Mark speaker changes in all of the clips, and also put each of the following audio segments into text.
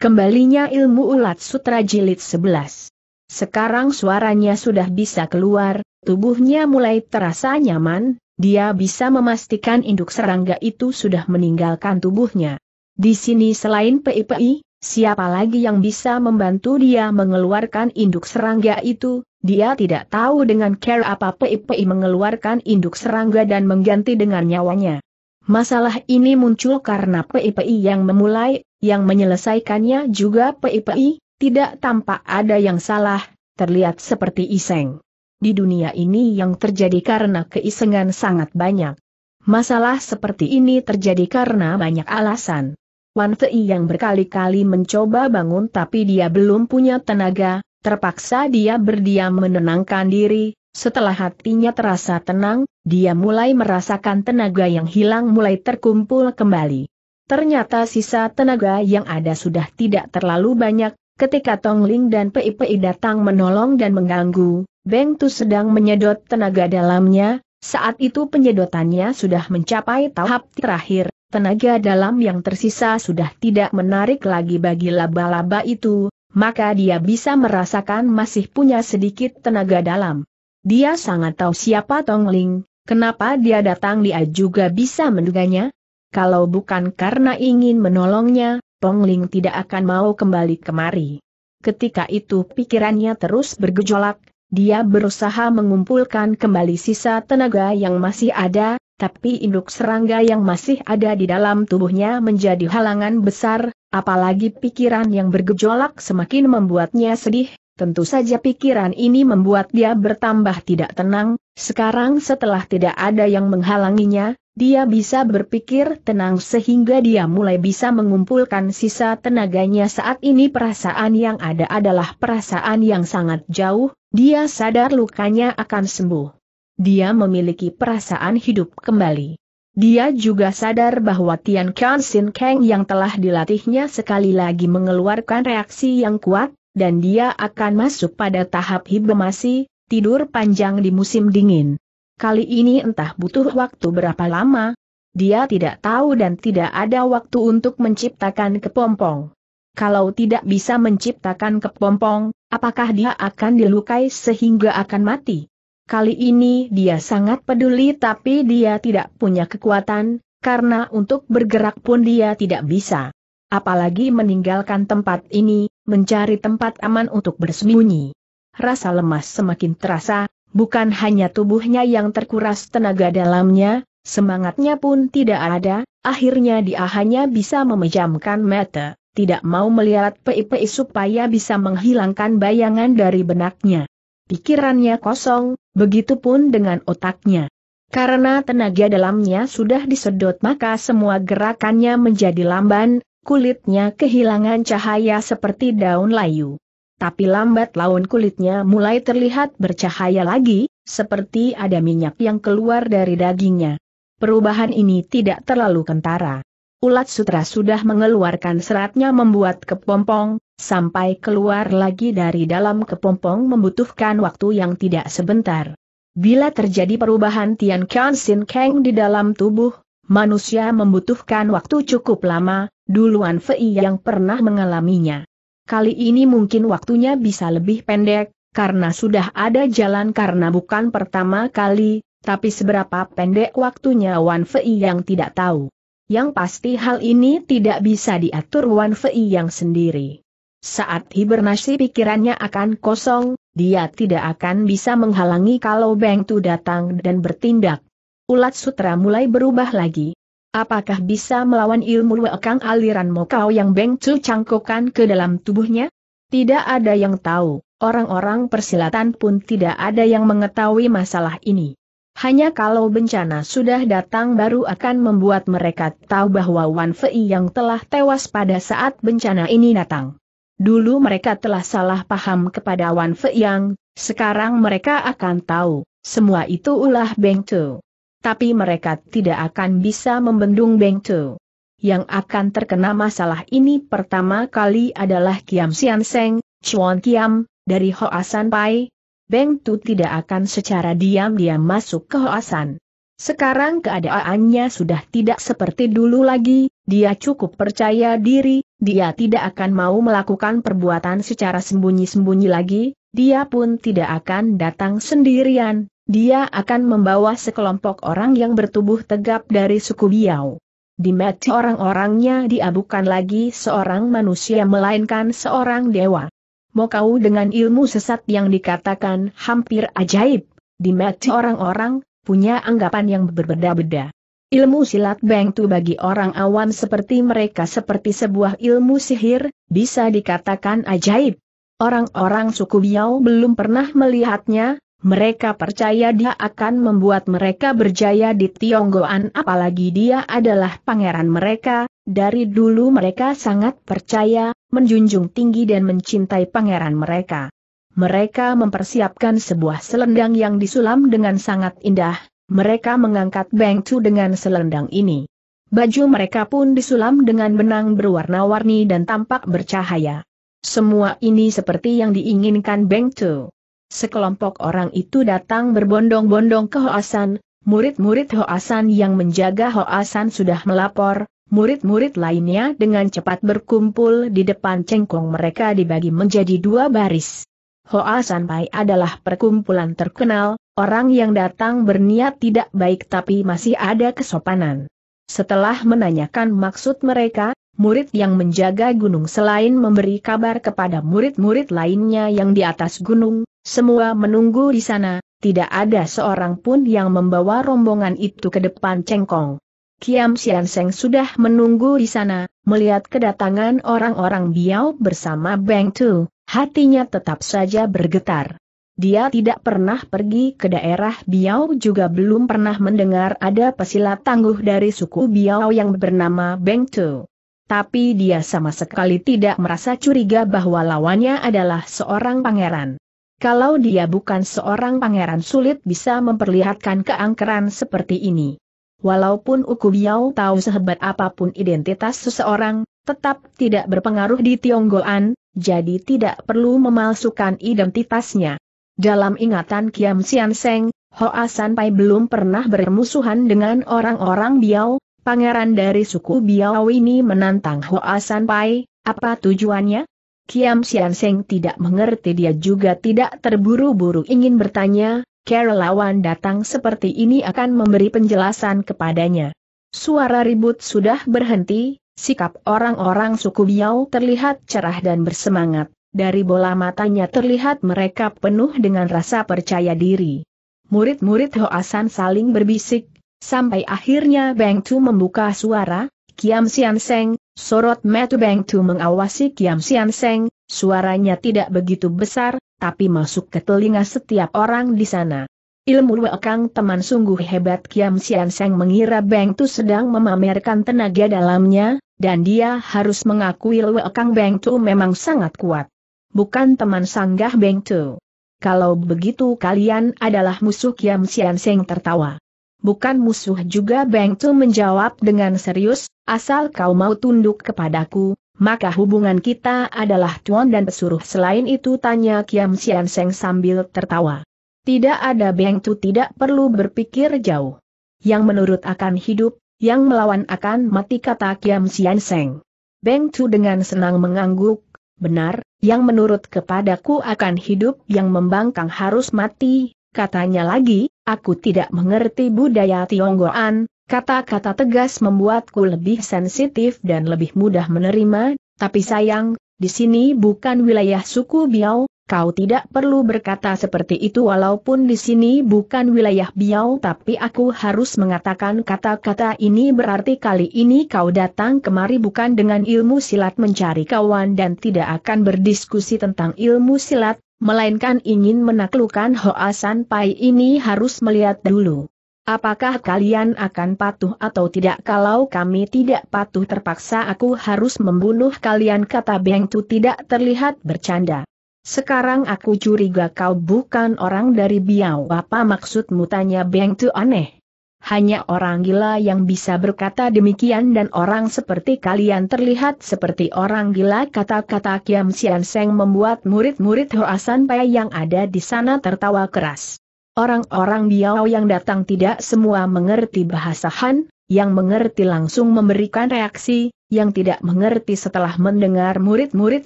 Speaker 1: Kembalinya ilmu ulat sutra jilid 11. Sekarang suaranya sudah bisa keluar, tubuhnya mulai terasa nyaman, dia bisa memastikan induk serangga itu sudah meninggalkan tubuhnya. Di sini selain PIPI, siapa lagi yang bisa membantu dia mengeluarkan induk serangga itu, dia tidak tahu dengan care apa PIPI mengeluarkan induk serangga dan mengganti dengan nyawanya. Masalah ini muncul karena PIPI yang memulai, yang menyelesaikannya juga PIPI, tidak tampak ada yang salah, terlihat seperti iseng. Di dunia ini yang terjadi karena keisengan sangat banyak. Masalah seperti ini terjadi karena banyak alasan. Wan Fei yang berkali-kali mencoba bangun tapi dia belum punya tenaga, terpaksa dia berdiam menenangkan diri, setelah hatinya terasa tenang, dia mulai merasakan tenaga yang hilang mulai terkumpul kembali. Ternyata sisa tenaga yang ada sudah tidak terlalu banyak, ketika Tong Ling dan Pei Pei datang menolong dan mengganggu, Beng Tu sedang menyedot tenaga dalamnya, saat itu penyedotannya sudah mencapai tahap terakhir, tenaga dalam yang tersisa sudah tidak menarik lagi bagi laba-laba itu, maka dia bisa merasakan masih punya sedikit tenaga dalam. Dia sangat tahu siapa Tong Ling, kenapa dia datang dia juga bisa menduganya. Kalau bukan karena ingin menolongnya, Tong Ling tidak akan mau kembali kemari. Ketika itu pikirannya terus bergejolak, dia berusaha mengumpulkan kembali sisa tenaga yang masih ada, tapi induk serangga yang masih ada di dalam tubuhnya menjadi halangan besar, apalagi pikiran yang bergejolak semakin membuatnya sedih, Tentu saja pikiran ini membuat dia bertambah tidak tenang, sekarang setelah tidak ada yang menghalanginya, dia bisa berpikir tenang sehingga dia mulai bisa mengumpulkan sisa tenaganya saat ini perasaan yang ada adalah perasaan yang sangat jauh, dia sadar lukanya akan sembuh. Dia memiliki perasaan hidup kembali. Dia juga sadar bahwa Tian Kansin Kang yang telah dilatihnya sekali lagi mengeluarkan reaksi yang kuat, dan dia akan masuk pada tahap hibernasi, tidur panjang di musim dingin. Kali ini entah butuh waktu berapa lama, dia tidak tahu dan tidak ada waktu untuk menciptakan kepompong. Kalau tidak bisa menciptakan kepompong, apakah dia akan dilukai sehingga akan mati? Kali ini dia sangat peduli tapi dia tidak punya kekuatan, karena untuk bergerak pun dia tidak bisa apalagi meninggalkan tempat ini, mencari tempat aman untuk bersembunyi. Rasa lemas semakin terasa, bukan hanya tubuhnya yang terkuras tenaga dalamnya, semangatnya pun tidak ada, akhirnya dia hanya bisa memejamkan mata, tidak mau melihat pei-pei supaya bisa menghilangkan bayangan dari benaknya. Pikirannya kosong, begitu pun dengan otaknya. Karena tenaga dalamnya sudah disedot maka semua gerakannya menjadi lamban, Kulitnya kehilangan cahaya seperti daun layu. Tapi lambat laun kulitnya mulai terlihat bercahaya lagi, seperti ada minyak yang keluar dari dagingnya. Perubahan ini tidak terlalu kentara. Ulat sutra sudah mengeluarkan seratnya membuat kepompong, sampai keluar lagi dari dalam kepompong membutuhkan waktu yang tidak sebentar. Bila terjadi perubahan Tian Kian Sin Kang di dalam tubuh, manusia membutuhkan waktu cukup lama, duluan Fei yang pernah mengalaminya. Kali ini mungkin waktunya bisa lebih pendek, karena sudah ada jalan karena bukan pertama kali, tapi seberapa pendek waktunya Wan Fei yang tidak tahu. Yang pasti hal ini tidak bisa diatur Wan Fei yang sendiri. Saat hibernasi pikirannya akan kosong, dia tidak akan bisa menghalangi kalau Beng Tu datang dan bertindak. Ulat sutra mulai berubah lagi. Apakah bisa melawan ilmu wekang aliran mokau yang Beng Cu cangkokkan ke dalam tubuhnya? Tidak ada yang tahu, orang-orang persilatan pun tidak ada yang mengetahui masalah ini. Hanya kalau bencana sudah datang baru akan membuat mereka tahu bahwa Wan Fei yang telah tewas pada saat bencana ini datang. Dulu mereka telah salah paham kepada Wan Fei yang, sekarang mereka akan tahu, semua itu ulah Beng Cu tapi mereka tidak akan bisa membendung Beng Tu. Yang akan terkena masalah ini pertama kali adalah Kiam Sian Seng, Chuan Kiam, dari Hoasan Pai. Beng Tu tidak akan secara diam-diam masuk ke Hoasan. Sekarang keadaannya sudah tidak seperti dulu lagi, dia cukup percaya diri, dia tidak akan mau melakukan perbuatan secara sembunyi-sembunyi lagi, dia pun tidak akan datang sendirian, dia akan membawa sekelompok orang yang bertubuh tegap dari suku Biau. Di mati orang-orangnya dia bukan lagi seorang manusia melainkan seorang dewa. Mokau dengan ilmu sesat yang dikatakan hampir ajaib, di mati orang-orang, punya anggapan yang berbeda-beda. Ilmu silat Bengtu bagi orang awam seperti mereka seperti sebuah ilmu sihir, bisa dikatakan ajaib. Orang-orang suku Biau belum pernah melihatnya, mereka percaya dia akan membuat mereka berjaya di Tionggoan apalagi dia adalah pangeran mereka, dari dulu mereka sangat percaya, menjunjung tinggi dan mencintai pangeran mereka. Mereka mempersiapkan sebuah selendang yang disulam dengan sangat indah, mereka mengangkat Beng Chu dengan selendang ini. Baju mereka pun disulam dengan benang berwarna-warni dan tampak bercahaya. Semua ini seperti yang diinginkan Beng Chu. Sekelompok orang itu datang berbondong-bondong ke Hoasan, murid-murid Hoasan yang menjaga Hoasan sudah melapor, murid-murid lainnya dengan cepat berkumpul di depan cengkong mereka dibagi menjadi dua baris. Hoasan Pai adalah perkumpulan terkenal, orang yang datang berniat tidak baik tapi masih ada kesopanan. Setelah menanyakan maksud mereka, Murid yang menjaga gunung selain memberi kabar kepada murid-murid lainnya yang di atas gunung, semua menunggu di sana, tidak ada seorang pun yang membawa rombongan itu ke depan cengkong. Kiam Sian Seng sudah menunggu di sana, melihat kedatangan orang-orang Biao bersama Beng Tu, hatinya tetap saja bergetar. Dia tidak pernah pergi ke daerah Biao, juga belum pernah mendengar ada pesilat tangguh dari suku Biao yang bernama Beng Tu tapi dia sama sekali tidak merasa curiga bahwa lawannya adalah seorang pangeran. Kalau dia bukan seorang pangeran sulit bisa memperlihatkan keangkeran seperti ini. Walaupun Ukubiao tahu sehebat apapun identitas seseorang, tetap tidak berpengaruh di Tionggoan, jadi tidak perlu memalsukan identitasnya. Dalam ingatan Kiam Sian Seng, Hoa Sanpai belum pernah bermusuhan dengan orang-orang Biao, Pangeran dari suku Biao ini menantang Hoa San Pai, apa tujuannya? Kiam Sian Seng tidak mengerti dia juga tidak terburu-buru ingin bertanya, kerelawan datang seperti ini akan memberi penjelasan kepadanya. Suara ribut sudah berhenti, sikap orang-orang suku Biao terlihat cerah dan bersemangat, dari bola matanya terlihat mereka penuh dengan rasa percaya diri. Murid-murid Hoasan saling berbisik, Sampai akhirnya Beng Tu membuka suara, Kiam Sian Seng, sorot metu Beng Tu mengawasi Kiam Sian Seng, suaranya tidak begitu besar, tapi masuk ke telinga setiap orang di sana. Ilmu Wekang teman sungguh hebat Kiam Sian Seng mengira Beng Tu sedang memamerkan tenaga dalamnya, dan dia harus mengakui Wekang Beng Tu memang sangat kuat. Bukan teman sanggah Beng Tu. Kalau begitu kalian adalah musuh Kiam Sian Seng tertawa bukan musuh juga Beng Tu menjawab dengan serius, asal kau mau tunduk kepadaku, maka hubungan kita adalah tuan dan pesuruh. Selain itu tanya Kiam Sian Seng sambil tertawa. Tidak ada Beng Tu tidak perlu berpikir jauh. Yang menurut akan hidup, yang melawan akan mati kata Kiam Sian Seng. Beng Tu dengan senang mengangguk, benar, yang menurut kepadaku akan hidup yang membangkang harus mati, katanya lagi, Aku tidak mengerti budaya Tionggoan, kata-kata tegas membuatku lebih sensitif dan lebih mudah menerima, tapi sayang, di sini bukan wilayah suku Biao. kau tidak perlu berkata seperti itu walaupun di sini bukan wilayah Biao, tapi aku harus mengatakan kata-kata ini berarti kali ini kau datang kemari bukan dengan ilmu silat mencari kawan dan tidak akan berdiskusi tentang ilmu silat, Melainkan ingin menaklukkan Hoasan Pai ini harus melihat dulu. Apakah kalian akan patuh atau tidak kalau kami tidak patuh terpaksa aku harus membunuh kalian kata Beng Tu tidak terlihat bercanda. Sekarang aku curiga kau bukan orang dari Biau apa maksudmu tanya Beng Tu aneh. Hanya orang gila yang bisa berkata demikian dan orang seperti kalian terlihat seperti orang gila kata-kata Kiam Sian Seng membuat murid-murid Hoasan Pai yang ada di sana tertawa keras. Orang-orang Biao yang datang tidak semua mengerti bahasa Han, yang mengerti langsung memberikan reaksi, yang tidak mengerti setelah mendengar murid-murid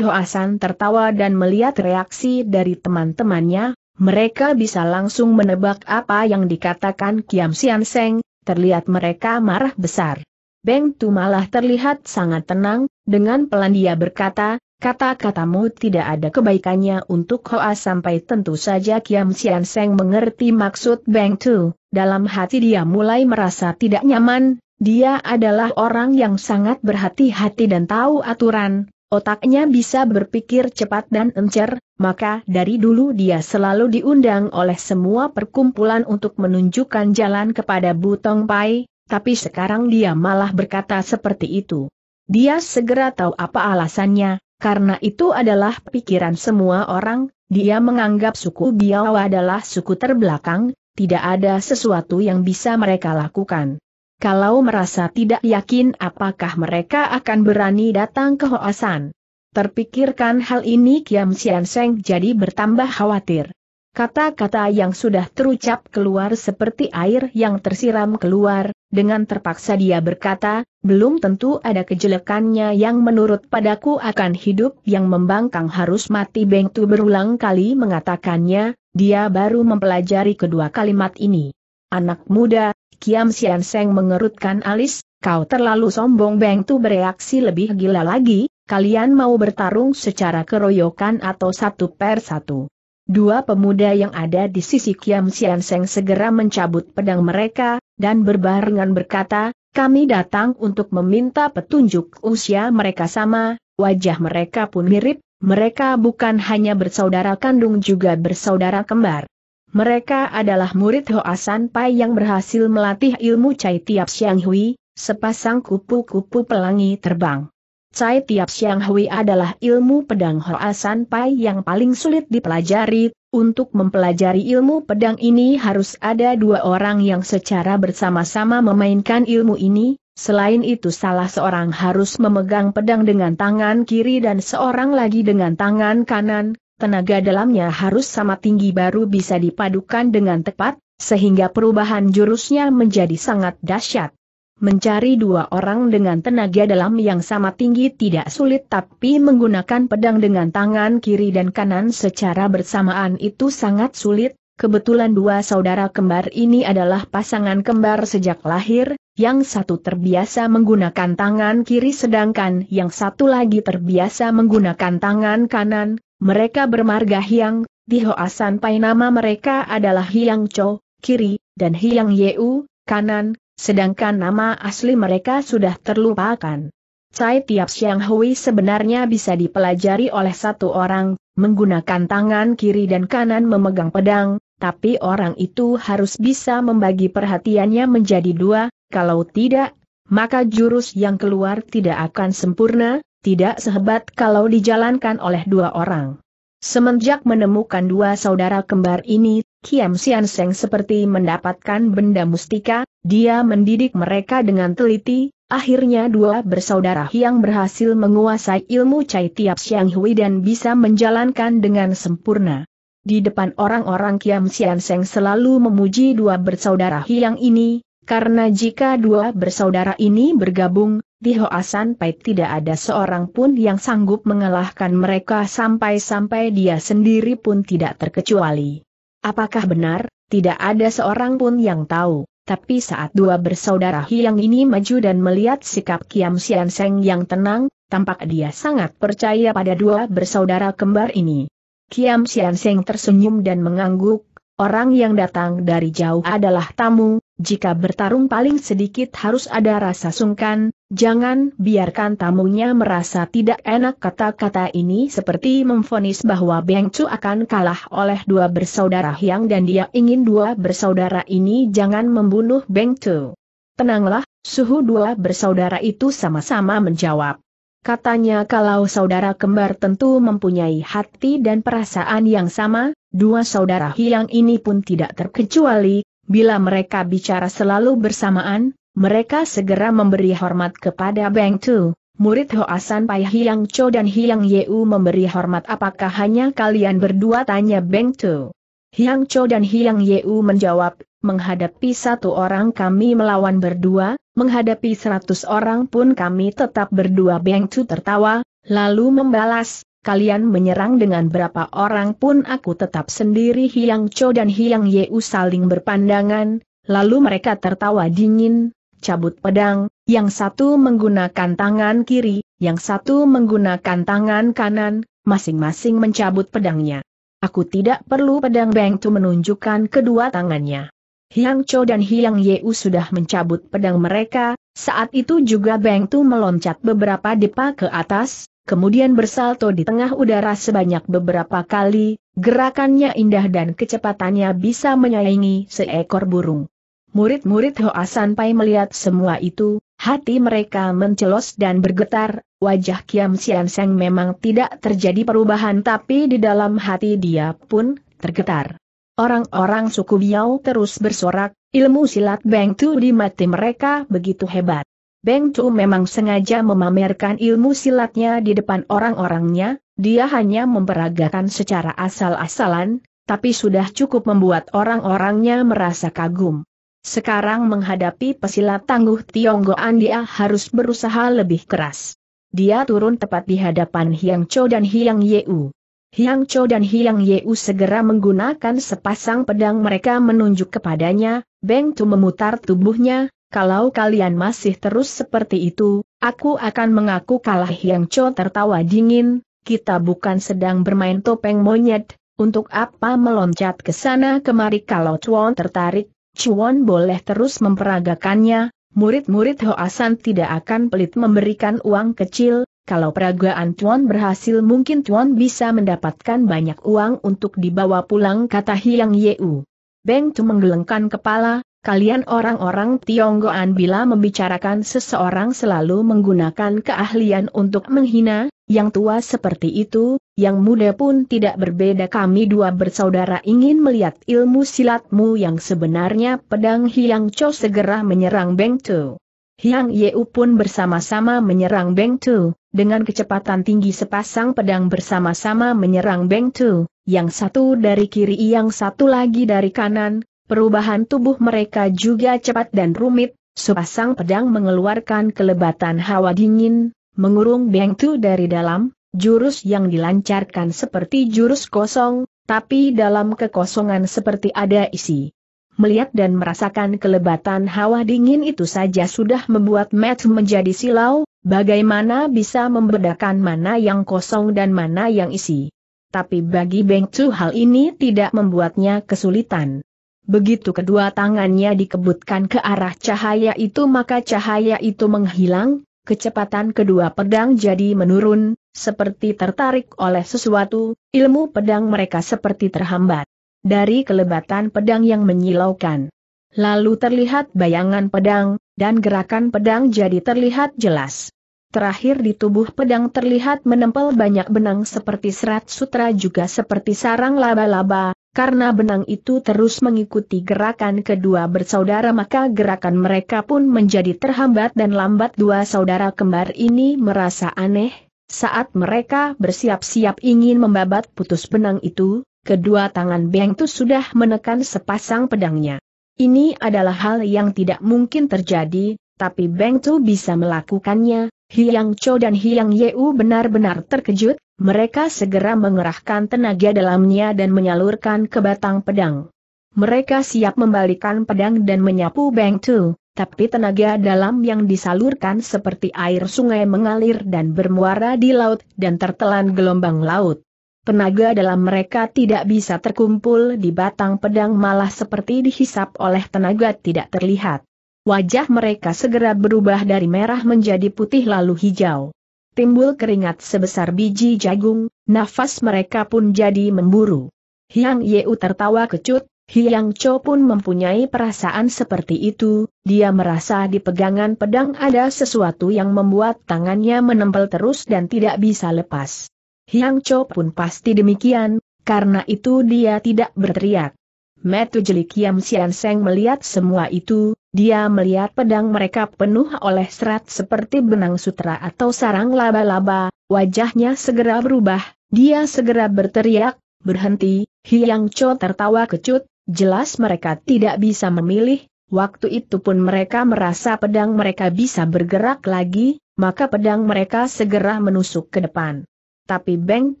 Speaker 1: Hoasan tertawa dan melihat reaksi dari teman-temannya, mereka bisa langsung menebak apa yang dikatakan Kiam Sian Seng, terlihat mereka marah besar. Beng Tu malah terlihat sangat tenang, dengan pelan dia berkata, kata-katamu tidak ada kebaikannya untuk Hoa sampai tentu saja Kiam Sian Seng mengerti maksud Beng Tu, dalam hati dia mulai merasa tidak nyaman, dia adalah orang yang sangat berhati-hati dan tahu aturan, otaknya bisa berpikir cepat dan encer, maka dari dulu dia selalu diundang oleh semua perkumpulan untuk menunjukkan jalan kepada Butong Pai, tapi sekarang dia malah berkata seperti itu. Dia segera tahu apa alasannya, karena itu adalah pikiran semua orang, dia menganggap suku Biao adalah suku terbelakang, tidak ada sesuatu yang bisa mereka lakukan kalau merasa tidak yakin apakah mereka akan berani datang ke Hoasan. Terpikirkan hal ini Kiam Sian Seng jadi bertambah khawatir. Kata-kata yang sudah terucap keluar seperti air yang tersiram keluar, dengan terpaksa dia berkata, belum tentu ada kejelekannya yang menurut padaku akan hidup yang membangkang harus mati Bengtu berulang kali mengatakannya, dia baru mempelajari kedua kalimat ini. Anak muda, Kiam Sian Seng mengerutkan alis, kau terlalu sombong Beng Tu bereaksi lebih gila lagi, kalian mau bertarung secara keroyokan atau satu per satu. Dua pemuda yang ada di sisi Kiam Sian Seng segera mencabut pedang mereka, dan berbarengan berkata, kami datang untuk meminta petunjuk usia mereka sama, wajah mereka pun mirip, mereka bukan hanya bersaudara kandung juga bersaudara kembar. Mereka adalah murid Hoasan Pai yang berhasil melatih ilmu Cai Tiap Siang Hui, sepasang kupu-kupu pelangi terbang. Cai Tiap Siang Hui adalah ilmu pedang Hoasan Pai yang paling sulit dipelajari, untuk mempelajari ilmu pedang ini harus ada dua orang yang secara bersama-sama memainkan ilmu ini, selain itu salah seorang harus memegang pedang dengan tangan kiri dan seorang lagi dengan tangan kanan, tenaga dalamnya harus sama tinggi baru bisa dipadukan dengan tepat, sehingga perubahan jurusnya menjadi sangat dahsyat. Mencari dua orang dengan tenaga dalam yang sama tinggi tidak sulit tapi menggunakan pedang dengan tangan kiri dan kanan secara bersamaan itu sangat sulit, kebetulan dua saudara kembar ini adalah pasangan kembar sejak lahir, yang satu terbiasa menggunakan tangan kiri sedangkan yang satu lagi terbiasa menggunakan tangan kanan, mereka bermarga Hiang, Tihoa sampai nama mereka adalah Hiang Cho, kiri, dan Hiang Yeu, kanan, sedangkan nama asli mereka sudah terlupakan. Cai Tiap Siang Hui sebenarnya bisa dipelajari oleh satu orang, menggunakan tangan kiri dan kanan memegang pedang, tapi orang itu harus bisa membagi perhatiannya menjadi dua, kalau tidak, maka jurus yang keluar tidak akan sempurna, tidak sehebat kalau dijalankan oleh dua orang. Semenjak menemukan dua saudara kembar ini, Kiam Sian Seng seperti mendapatkan benda mustika, dia mendidik mereka dengan teliti, akhirnya dua bersaudara yang berhasil menguasai ilmu Cai Tiap Siang Hui dan bisa menjalankan dengan sempurna. Di depan orang-orang Kiam Sian Seng selalu memuji dua bersaudara yang ini, karena jika dua bersaudara ini bergabung, di Hoasan Pai tidak ada seorang pun yang sanggup mengalahkan mereka sampai-sampai dia sendiri pun tidak terkecuali. Apakah benar? Tidak ada seorang pun yang tahu. Tapi saat dua bersaudara Hiang ini maju dan melihat sikap Kiam Sian Seng yang tenang, tampak dia sangat percaya pada dua bersaudara kembar ini. Kiam Sian Seng tersenyum dan mengangguk, orang yang datang dari jauh adalah tamu, jika bertarung paling sedikit harus ada rasa sungkan, Jangan biarkan tamunya merasa tidak enak kata-kata ini seperti memfonis bahwa Beng Cu akan kalah oleh dua bersaudara Hyang dan dia ingin dua bersaudara ini jangan membunuh Beng Cu. Tenanglah, suhu dua bersaudara itu sama-sama menjawab. Katanya kalau saudara kembar tentu mempunyai hati dan perasaan yang sama, dua saudara Hyang ini pun tidak terkecuali, bila mereka bicara selalu bersamaan, mereka segera memberi hormat kepada Beng Tu. Murid Hoasan Pai Hiang Cho dan Hiang Yeu memberi hormat apakah hanya kalian berdua tanya Beng Tu. Hiang Cho dan Hiang Yeu menjawab, menghadapi satu orang kami melawan berdua, menghadapi seratus orang pun kami tetap berdua Beng Tu tertawa, lalu membalas, kalian menyerang dengan berapa orang pun aku tetap sendiri Hiang Cho dan Hiang Yeu saling berpandangan, lalu mereka tertawa dingin, cabut pedang, yang satu menggunakan tangan kiri, yang satu menggunakan tangan kanan, masing-masing mencabut pedangnya. Aku tidak perlu pedang Beng Tu menunjukkan kedua tangannya. Hiang Cho dan Hiang Yeu sudah mencabut pedang mereka, saat itu juga Beng Tu meloncat beberapa depa ke atas, kemudian bersalto di tengah udara sebanyak beberapa kali, gerakannya indah dan kecepatannya bisa menyaingi seekor burung. Murid-murid Hoasan Pai melihat semua itu, hati mereka mencelos dan bergetar, wajah Kiam Sian Seng memang tidak terjadi perubahan tapi di dalam hati dia pun tergetar. Orang-orang suku Biao terus bersorak, ilmu silat Beng Tu di mati mereka begitu hebat. Beng Tu memang sengaja memamerkan ilmu silatnya di depan orang-orangnya, dia hanya memperagakan secara asal-asalan, tapi sudah cukup membuat orang-orangnya merasa kagum. Sekarang menghadapi pesilat tangguh Tionggoan dia harus berusaha lebih keras. Dia turun tepat di hadapan Hiang Cho dan Hiang Yeu. Hiang Cho dan Hiang Yeu segera menggunakan sepasang pedang mereka menunjuk kepadanya, Beng Tu memutar tubuhnya, kalau kalian masih terus seperti itu, aku akan mengaku kalah Hiang Cho tertawa dingin, kita bukan sedang bermain topeng monyet, untuk apa meloncat ke sana kemari kalau Tuan tertarik, Cuan boleh terus memperagakannya, murid-murid Hoasan tidak akan pelit memberikan uang kecil, kalau peragaan Cuan berhasil mungkin Cuan bisa mendapatkan banyak uang untuk dibawa pulang kata Hiang Yeu. Beng Tu menggelengkan kepala, Kalian orang-orang Tionggoan bila membicarakan seseorang selalu menggunakan keahlian untuk menghina, yang tua seperti itu, yang muda pun tidak berbeda kami dua bersaudara ingin melihat ilmu silatmu yang sebenarnya pedang Hiang Cho segera menyerang Beng Tu. Hiang Yeu pun bersama-sama menyerang Beng Tu, dengan kecepatan tinggi sepasang pedang bersama-sama menyerang Beng Tu, yang satu dari kiri yang satu lagi dari kanan, Perubahan tubuh mereka juga cepat dan rumit, sepasang pedang mengeluarkan kelebatan hawa dingin, mengurung Beng Tu dari dalam, jurus yang dilancarkan seperti jurus kosong, tapi dalam kekosongan seperti ada isi. Melihat dan merasakan kelebatan hawa dingin itu saja sudah membuat Matt menjadi silau, bagaimana bisa membedakan mana yang kosong dan mana yang isi. Tapi bagi Beng Tu hal ini tidak membuatnya kesulitan. Begitu kedua tangannya dikebutkan ke arah cahaya itu maka cahaya itu menghilang, kecepatan kedua pedang jadi menurun, seperti tertarik oleh sesuatu, ilmu pedang mereka seperti terhambat. Dari kelebatan pedang yang menyilaukan. Lalu terlihat bayangan pedang, dan gerakan pedang jadi terlihat jelas. Terakhir di tubuh pedang terlihat menempel banyak benang seperti serat sutra juga seperti sarang laba-laba, karena benang itu terus mengikuti gerakan kedua bersaudara maka gerakan mereka pun menjadi terhambat dan lambat dua saudara kembar ini merasa aneh. Saat mereka bersiap-siap ingin membabat putus benang itu, kedua tangan Beng sudah menekan sepasang pedangnya. Ini adalah hal yang tidak mungkin terjadi, tapi Bengtu bisa melakukannya, Hiang Cho dan Hiang Yeu benar-benar terkejut, mereka segera mengerahkan tenaga dalamnya dan menyalurkan ke batang pedang. Mereka siap membalikan pedang dan menyapu Beng Tu, tapi tenaga dalam yang disalurkan seperti air sungai mengalir dan bermuara di laut dan tertelan gelombang laut. Tenaga dalam mereka tidak bisa terkumpul di batang pedang malah seperti dihisap oleh tenaga tidak terlihat. Wajah mereka segera berubah dari merah menjadi putih lalu hijau. Timbul keringat sebesar biji jagung, nafas mereka pun jadi memburu. Hiang Yeu tertawa kecut, Hiang Cho pun mempunyai perasaan seperti itu, dia merasa di pegangan pedang ada sesuatu yang membuat tangannya menempel terus dan tidak bisa lepas. Hiang Cho pun pasti demikian, karena itu dia tidak berteriak. Metu Jelik Yam Sian Seng melihat semua itu, dia melihat pedang mereka penuh oleh serat seperti benang sutra atau sarang laba-laba, wajahnya segera berubah, dia segera berteriak, berhenti, Hiang Cho tertawa kecut, jelas mereka tidak bisa memilih, waktu itu pun mereka merasa pedang mereka bisa bergerak lagi, maka pedang mereka segera menusuk ke depan. Tapi Beng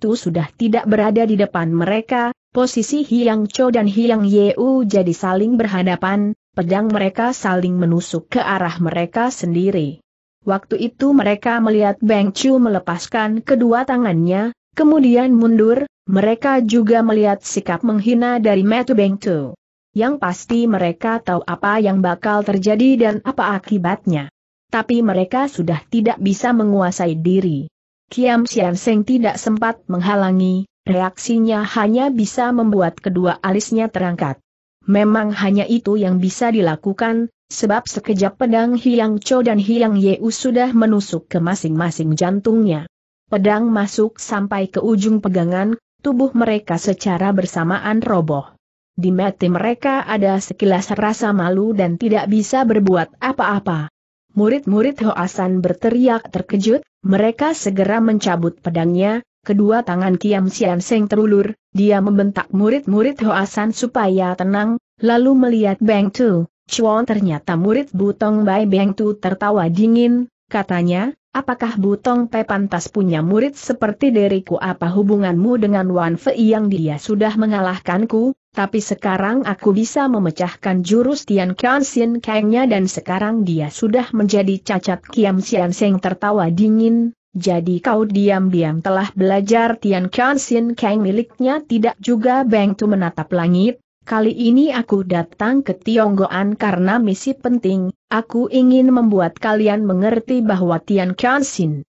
Speaker 1: Tu sudah tidak berada di depan mereka, posisi Hiang Cho dan Hiang Yeu jadi saling berhadapan, pedang mereka saling menusuk ke arah mereka sendiri. Waktu itu mereka melihat Beng Chu melepaskan kedua tangannya, kemudian mundur, mereka juga melihat sikap menghina dari Metu Beng Chu. Yang pasti mereka tahu apa yang bakal terjadi dan apa akibatnya. Tapi mereka sudah tidak bisa menguasai diri. Kiam Sian Seng tidak sempat menghalangi, reaksinya hanya bisa membuat kedua alisnya terangkat. Memang hanya itu yang bisa dilakukan, sebab sekejap pedang Hiang Cho dan Hiang Yeu sudah menusuk ke masing-masing jantungnya. Pedang masuk sampai ke ujung pegangan, tubuh mereka secara bersamaan roboh. Di mati mereka ada sekilas rasa malu dan tidak bisa berbuat apa-apa. Murid-murid Hoasan berteriak terkejut, mereka segera mencabut pedangnya, kedua tangan Kiam Sian Seng terulur, dia membentak murid-murid Hoasan supaya tenang, lalu melihat Beng Tu. Chuan ternyata murid Butong Bai Beng Tu tertawa dingin, katanya, apakah Butong Pai pantas punya murid seperti diriku apa hubunganmu dengan Wan Fei yang dia sudah mengalahkanku, tapi sekarang aku bisa memecahkan jurus Tian Kian Sin Kangnya dan sekarang dia sudah menjadi cacat Kiam Sian Seng tertawa dingin, jadi kau diam-diam telah belajar Tian Sin Kang miliknya tidak juga Beng Tu menatap langit. Kali ini aku datang ke Tionggoan karena misi penting, aku ingin membuat kalian mengerti bahwa Tian Sin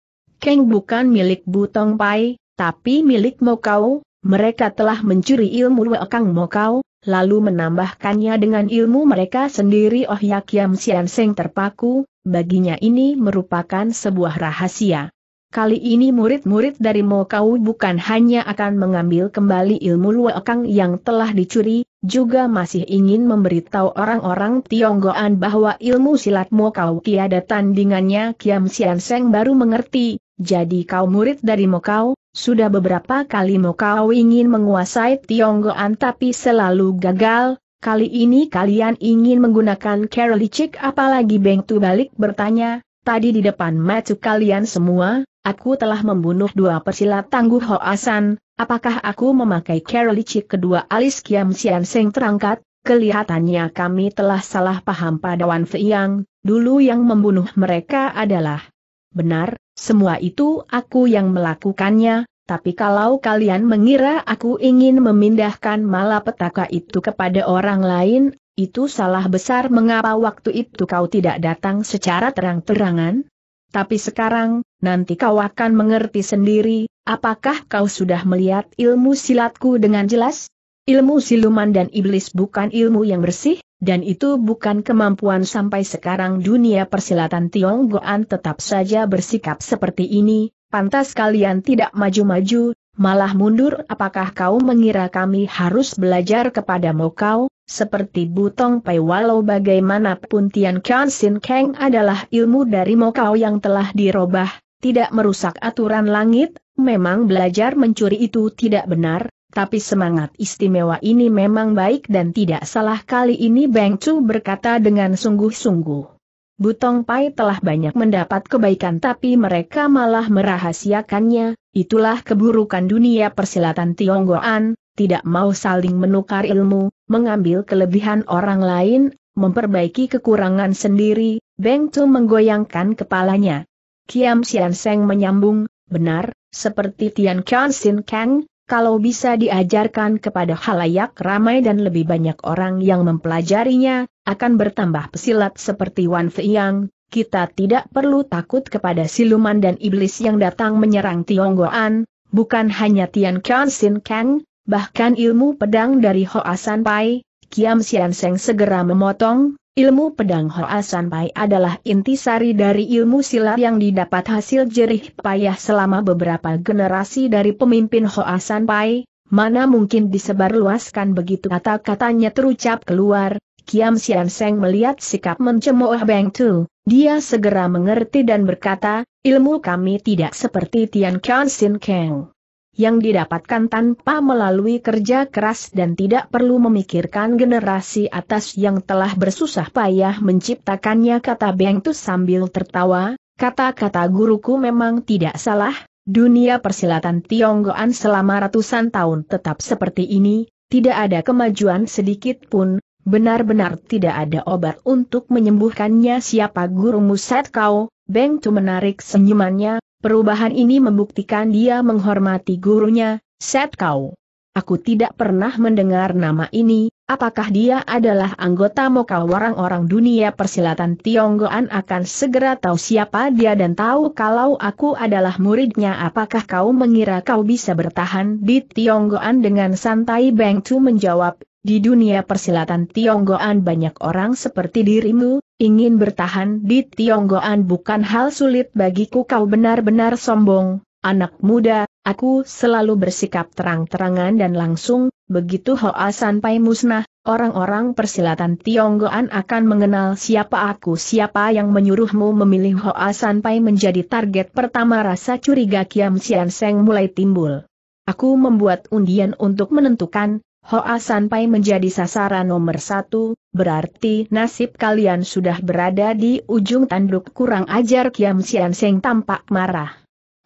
Speaker 1: Kang bukan milik Butong Pai, tapi milik Mokau, mereka telah mencuri ilmu Wekang Mokau, lalu menambahkannya dengan ilmu mereka sendiri Oh Yakiam Sian Seng terpaku, baginya ini merupakan sebuah rahasia. Kali ini murid-murid dari Mokau bukan hanya akan mengambil kembali ilmu luakang yang telah dicuri, juga masih ingin memberitahu orang-orang Tionggoan bahwa ilmu silat Mokau tiada tandingannya Kiam Sian Seng baru mengerti, jadi kau murid dari Mokau, sudah beberapa kali Mokau ingin menguasai Tionggoan tapi selalu gagal, kali ini kalian ingin menggunakan Carolicik apalagi Beng Tu balik bertanya, Tadi di depan mata kalian semua, aku telah membunuh dua persilat tangguh Hoasan, apakah aku memakai cara licik kedua alis Kiam Sian Seng terangkat? Kelihatannya kami telah salah paham pada Wan yang dulu yang membunuh mereka adalah benar, semua itu aku yang melakukannya, tapi kalau kalian mengira aku ingin memindahkan malapetaka itu kepada orang lain, itu salah besar mengapa waktu itu kau tidak datang secara terang-terangan? Tapi sekarang, nanti kau akan mengerti sendiri, apakah kau sudah melihat ilmu silatku dengan jelas? Ilmu siluman dan iblis bukan ilmu yang bersih, dan itu bukan kemampuan sampai sekarang dunia persilatan Tionggoan tetap saja bersikap seperti ini, pantas kalian tidak maju-maju, malah mundur apakah kau mengira kami harus belajar kepada Mokau, seperti Butong Pai walau bagaimanapun Tian Kian Sin Kang adalah ilmu dari Mokau yang telah dirobah, tidak merusak aturan langit, memang belajar mencuri itu tidak benar, tapi semangat istimewa ini memang baik dan tidak salah kali ini Beng Chu berkata dengan sungguh-sungguh. Butong Pai telah banyak mendapat kebaikan tapi mereka malah merahasiakannya, itulah keburukan dunia persilatan Tionggoan, tidak mau saling menukar ilmu, mengambil kelebihan orang lain, memperbaiki kekurangan sendiri, Beng Tu menggoyangkan kepalanya. Kiam Sian Seng menyambung, benar, seperti Tian Kian Sin Kang, kalau bisa diajarkan kepada halayak ramai dan lebih banyak orang yang mempelajarinya, akan bertambah pesilat seperti Wan Feiyang, kita tidak perlu takut kepada siluman dan iblis yang datang menyerang Tionggoan, bukan hanya Tian Kian Sin Kang, bahkan ilmu pedang dari Hoa Pai, Kiam Sian Seng segera memotong, ilmu pedang Hoa Pai adalah inti sari dari ilmu silat yang didapat hasil jerih payah selama beberapa generasi dari pemimpin Hoa Pai, mana mungkin disebarluaskan begitu kata-katanya terucap keluar, Kiam Sian Seng melihat sikap mencemooh Beng Tu, dia segera mengerti dan berkata, ilmu kami tidak seperti Tian Kian Sin Kang yang didapatkan tanpa melalui kerja keras dan tidak perlu memikirkan generasi atas yang telah bersusah payah menciptakannya kata Bengtus sambil tertawa, kata-kata guruku memang tidak salah, dunia persilatan Tionggoan selama ratusan tahun tetap seperti ini, tidak ada kemajuan sedikit pun, benar-benar tidak ada obat untuk menyembuhkannya siapa gurumu Muset kau, Beng menarik senyumannya, Perubahan ini membuktikan dia menghormati gurunya, Set Kau. Aku tidak pernah mendengar nama ini, apakah dia adalah anggota Mokau orang-orang dunia persilatan Tionggoan akan segera tahu siapa dia dan tahu kalau aku adalah muridnya apakah kau mengira kau bisa bertahan di Tionggoan dengan santai Beng Chu menjawab, di dunia persilatan Tionggoan banyak orang seperti dirimu, ingin bertahan di Tionggoan bukan hal sulit bagiku kau benar-benar sombong, anak muda, aku selalu bersikap terang-terangan dan langsung, begitu Hoa sampai musnah, orang-orang persilatan Tionggoan akan mengenal siapa aku siapa yang menyuruhmu memilih Hoa sampai menjadi target pertama rasa curiga Kiam Sian Seng mulai timbul. Aku membuat undian untuk menentukan, Hoa Sanpai menjadi sasaran nomor satu, berarti nasib kalian sudah berada di ujung tanduk kurang ajar Kiam Sian Seng tampak marah.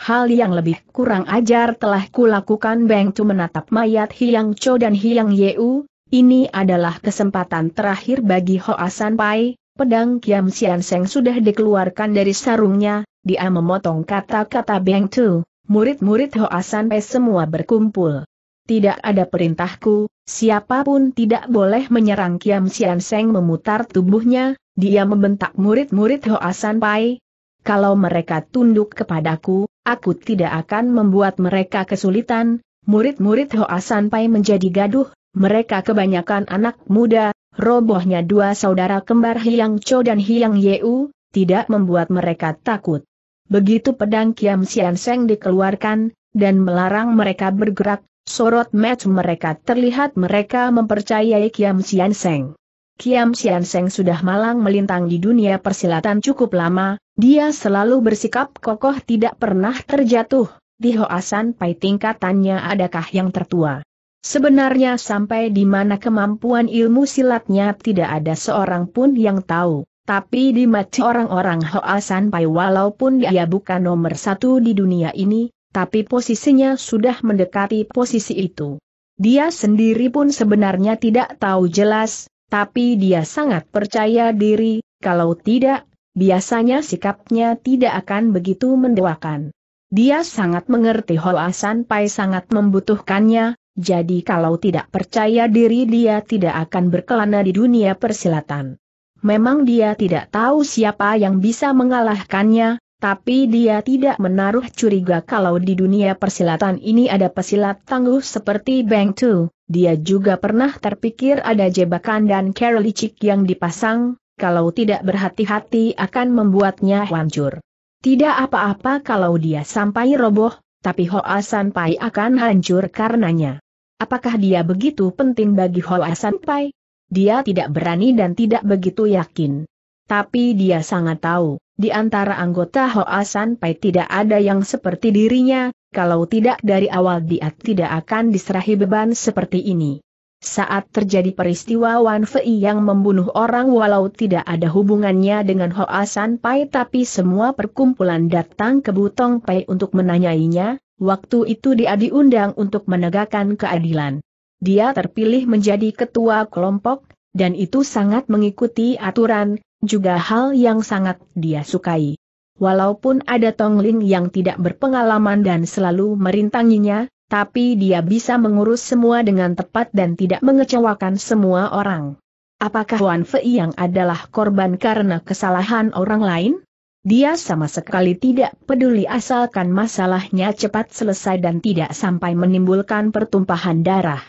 Speaker 1: Hal yang lebih kurang ajar telah kulakukan Beng Tu menatap mayat Hiang Cho dan Hiang Yeu, ini adalah kesempatan terakhir bagi Hoa Sanpai, pedang Kiam Sian Seng sudah dikeluarkan dari sarungnya, dia memotong kata-kata Beng Tu, murid-murid Hoa Sanpai semua berkumpul tidak ada perintahku, siapapun tidak boleh menyerang Kiam Sian Seng memutar tubuhnya, dia membentak murid-murid Hoasan Pai. Kalau mereka tunduk kepadaku, aku tidak akan membuat mereka kesulitan, murid-murid Hoasan Pai menjadi gaduh, mereka kebanyakan anak muda, robohnya dua saudara kembar Hiang Cho dan Hiang Yeu, tidak membuat mereka takut. Begitu pedang Kiam Sian Seng dikeluarkan, dan melarang mereka bergerak, Sorot match mereka terlihat mereka mempercayai Kiam Sian Seng. Kiam Sian Seng sudah malang melintang di dunia persilatan cukup lama, dia selalu bersikap kokoh tidak pernah terjatuh, di Hoasan Pai tingkatannya adakah yang tertua. Sebenarnya sampai di mana kemampuan ilmu silatnya tidak ada seorang pun yang tahu, tapi di mati orang-orang Hoasan Pai walaupun dia bukan nomor satu di dunia ini, tapi posisinya sudah mendekati posisi itu. Dia sendiri pun sebenarnya tidak tahu jelas, tapi dia sangat percaya diri, kalau tidak, biasanya sikapnya tidak akan begitu mendewakan. Dia sangat mengerti Hoasan ah Pai sangat membutuhkannya, jadi kalau tidak percaya diri dia tidak akan berkelana di dunia persilatan. Memang dia tidak tahu siapa yang bisa mengalahkannya, tapi dia tidak menaruh curiga kalau di dunia persilatan ini ada pesilat tangguh seperti Bang Tu. Dia juga pernah terpikir ada jebakan dan kerelicik yang dipasang, kalau tidak berhati-hati akan membuatnya hancur. Tidak apa-apa kalau dia sampai roboh, tapi Hoa Sanpai akan hancur karenanya. Apakah dia begitu penting bagi Hoa Sanpai? Dia tidak berani dan tidak begitu yakin. Tapi dia sangat tahu di antara anggota Hoa Pai tidak ada yang seperti dirinya, kalau tidak dari awal dia tidak akan diserahi beban seperti ini. Saat terjadi peristiwa Wan Fei yang membunuh orang walau tidak ada hubungannya dengan Hoa Pai tapi semua perkumpulan datang ke Butong Pai untuk menanyainya, waktu itu dia diundang untuk menegakkan keadilan. Dia terpilih menjadi ketua kelompok, dan itu sangat mengikuti aturan, juga hal yang sangat dia sukai. Walaupun ada Tongling yang tidak berpengalaman dan selalu merintanginya, tapi dia bisa mengurus semua dengan tepat dan tidak mengecewakan semua orang. Apakah Wan Fei yang adalah korban karena kesalahan orang lain? Dia sama sekali tidak peduli asalkan masalahnya cepat selesai dan tidak sampai menimbulkan pertumpahan darah.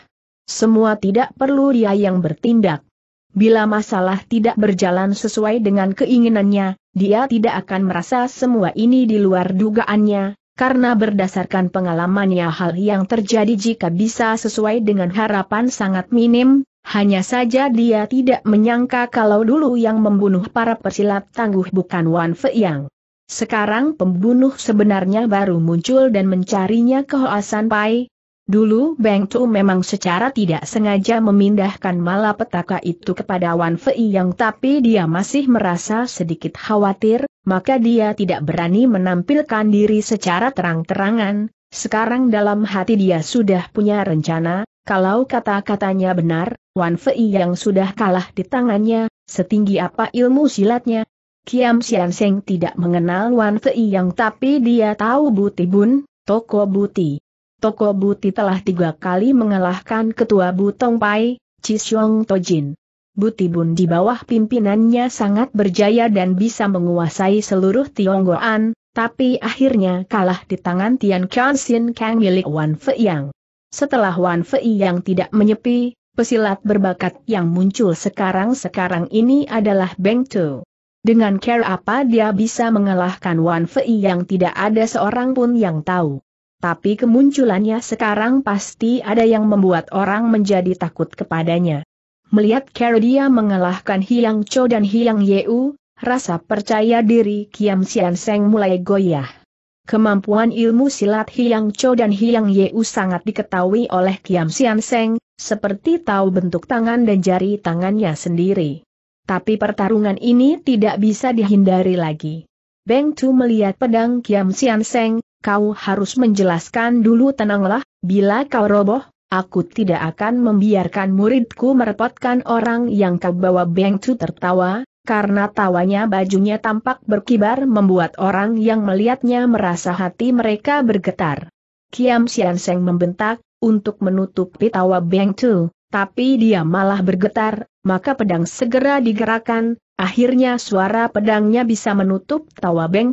Speaker 1: Semua tidak perlu dia yang bertindak. Bila masalah tidak berjalan sesuai dengan keinginannya, dia tidak akan merasa semua ini di luar dugaannya, karena berdasarkan pengalamannya hal yang terjadi jika bisa sesuai dengan harapan sangat minim, hanya saja dia tidak menyangka kalau dulu yang membunuh para persilat tangguh bukan Wan Feiyang. Sekarang pembunuh sebenarnya baru muncul dan mencarinya ke Hoasan Pai, Dulu Beng Tu memang secara tidak sengaja memindahkan malapetaka itu kepada Wan Fei yang tapi dia masih merasa sedikit khawatir, maka dia tidak berani menampilkan diri secara terang-terangan. Sekarang dalam hati dia sudah punya rencana, kalau kata-katanya benar, Wan Fei yang sudah kalah di tangannya, setinggi apa ilmu silatnya? Kiam Sian Seng tidak mengenal Wan Fei yang tapi dia tahu Buti Bun, toko Buti. Toko Buti telah tiga kali mengalahkan Ketua Butong Pai, Chisyong Tojin. Buti Bun di bawah pimpinannya sangat berjaya dan bisa menguasai seluruh Tionggoan, tapi akhirnya kalah di tangan Tian Kansin Kang milik Wan Fei Yang. Setelah Wan Fei Yang tidak menyepi, pesilat berbakat yang muncul sekarang-sekarang ini adalah Beng Tu. Dengan care apa dia bisa mengalahkan Wan Fei yang tidak ada seorang pun yang tahu tapi kemunculannya sekarang pasti ada yang membuat orang menjadi takut kepadanya. Melihat dia mengalahkan Hiang Cho dan Hiang Yeu, rasa percaya diri Kiam Sian Seng mulai goyah. Kemampuan ilmu silat Hiang Cho dan Hiang Yeu sangat diketahui oleh Kiam Sian Seng, seperti tahu bentuk tangan dan jari tangannya sendiri. Tapi pertarungan ini tidak bisa dihindari lagi. Beng Tu melihat pedang Kiam Sian Seng, kau harus menjelaskan dulu tenanglah, bila kau roboh, aku tidak akan membiarkan muridku merepotkan orang yang kau bawa Bengcu tertawa, karena tawanya bajunya tampak berkibar membuat orang yang melihatnya merasa hati mereka bergetar. Kiam Sian Seng membentak, untuk menutupi tawa Beng tapi dia malah bergetar, maka pedang segera digerakkan, akhirnya suara pedangnya bisa menutup tawa Beng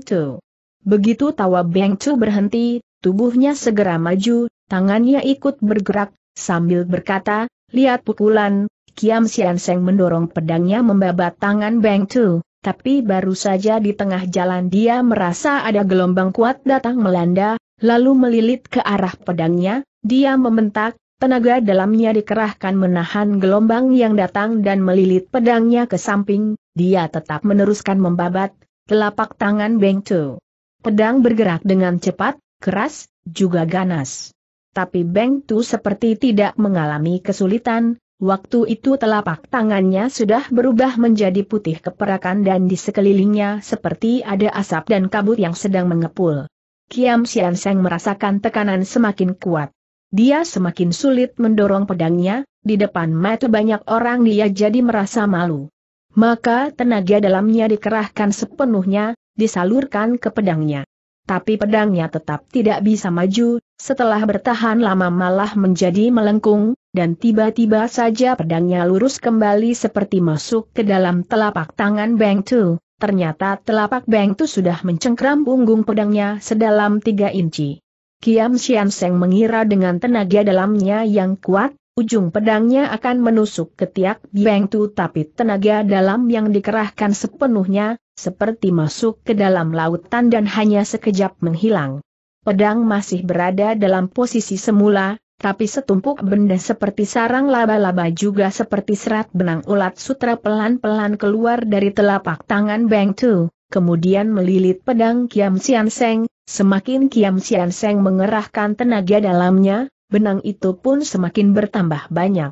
Speaker 1: Begitu tawa Beng Chu berhenti, tubuhnya segera maju, tangannya ikut bergerak, sambil berkata, lihat pukulan, Kiam Sian Seng mendorong pedangnya membabat tangan Beng Chu, tapi baru saja di tengah jalan dia merasa ada gelombang kuat datang melanda, lalu melilit ke arah pedangnya, dia membentak, tenaga dalamnya dikerahkan menahan gelombang yang datang dan melilit pedangnya ke samping, dia tetap meneruskan membabat, telapak tangan Beng Chu. Pedang bergerak dengan cepat, keras, juga ganas. Tapi Beng Tu seperti tidak mengalami kesulitan, waktu itu telapak tangannya sudah berubah menjadi putih keperakan dan di sekelilingnya seperti ada asap dan kabut yang sedang mengepul. Kiam Sian Seng merasakan tekanan semakin kuat. Dia semakin sulit mendorong pedangnya, di depan mata banyak orang dia jadi merasa malu. Maka tenaga dalamnya dikerahkan sepenuhnya, disalurkan ke pedangnya. Tapi pedangnya tetap tidak bisa maju, setelah bertahan lama malah menjadi melengkung, dan tiba-tiba saja pedangnya lurus kembali seperti masuk ke dalam telapak tangan Beng Tu. Ternyata telapak Beng Tu sudah mencengkram punggung pedangnya sedalam 3 inci. Kiam Sian Seng mengira dengan tenaga dalamnya yang kuat, ujung pedangnya akan menusuk ke tiak Beng Tu tapi tenaga dalam yang dikerahkan sepenuhnya, seperti masuk ke dalam lautan dan hanya sekejap menghilang. Pedang masih berada dalam posisi semula, tapi setumpuk benda seperti sarang laba-laba juga seperti serat benang ulat sutra pelan-pelan keluar dari telapak tangan Beng Tu, kemudian melilit pedang Kiam Sian Seng, semakin Kiam Sian Seng mengerahkan tenaga dalamnya, benang itu pun semakin bertambah banyak.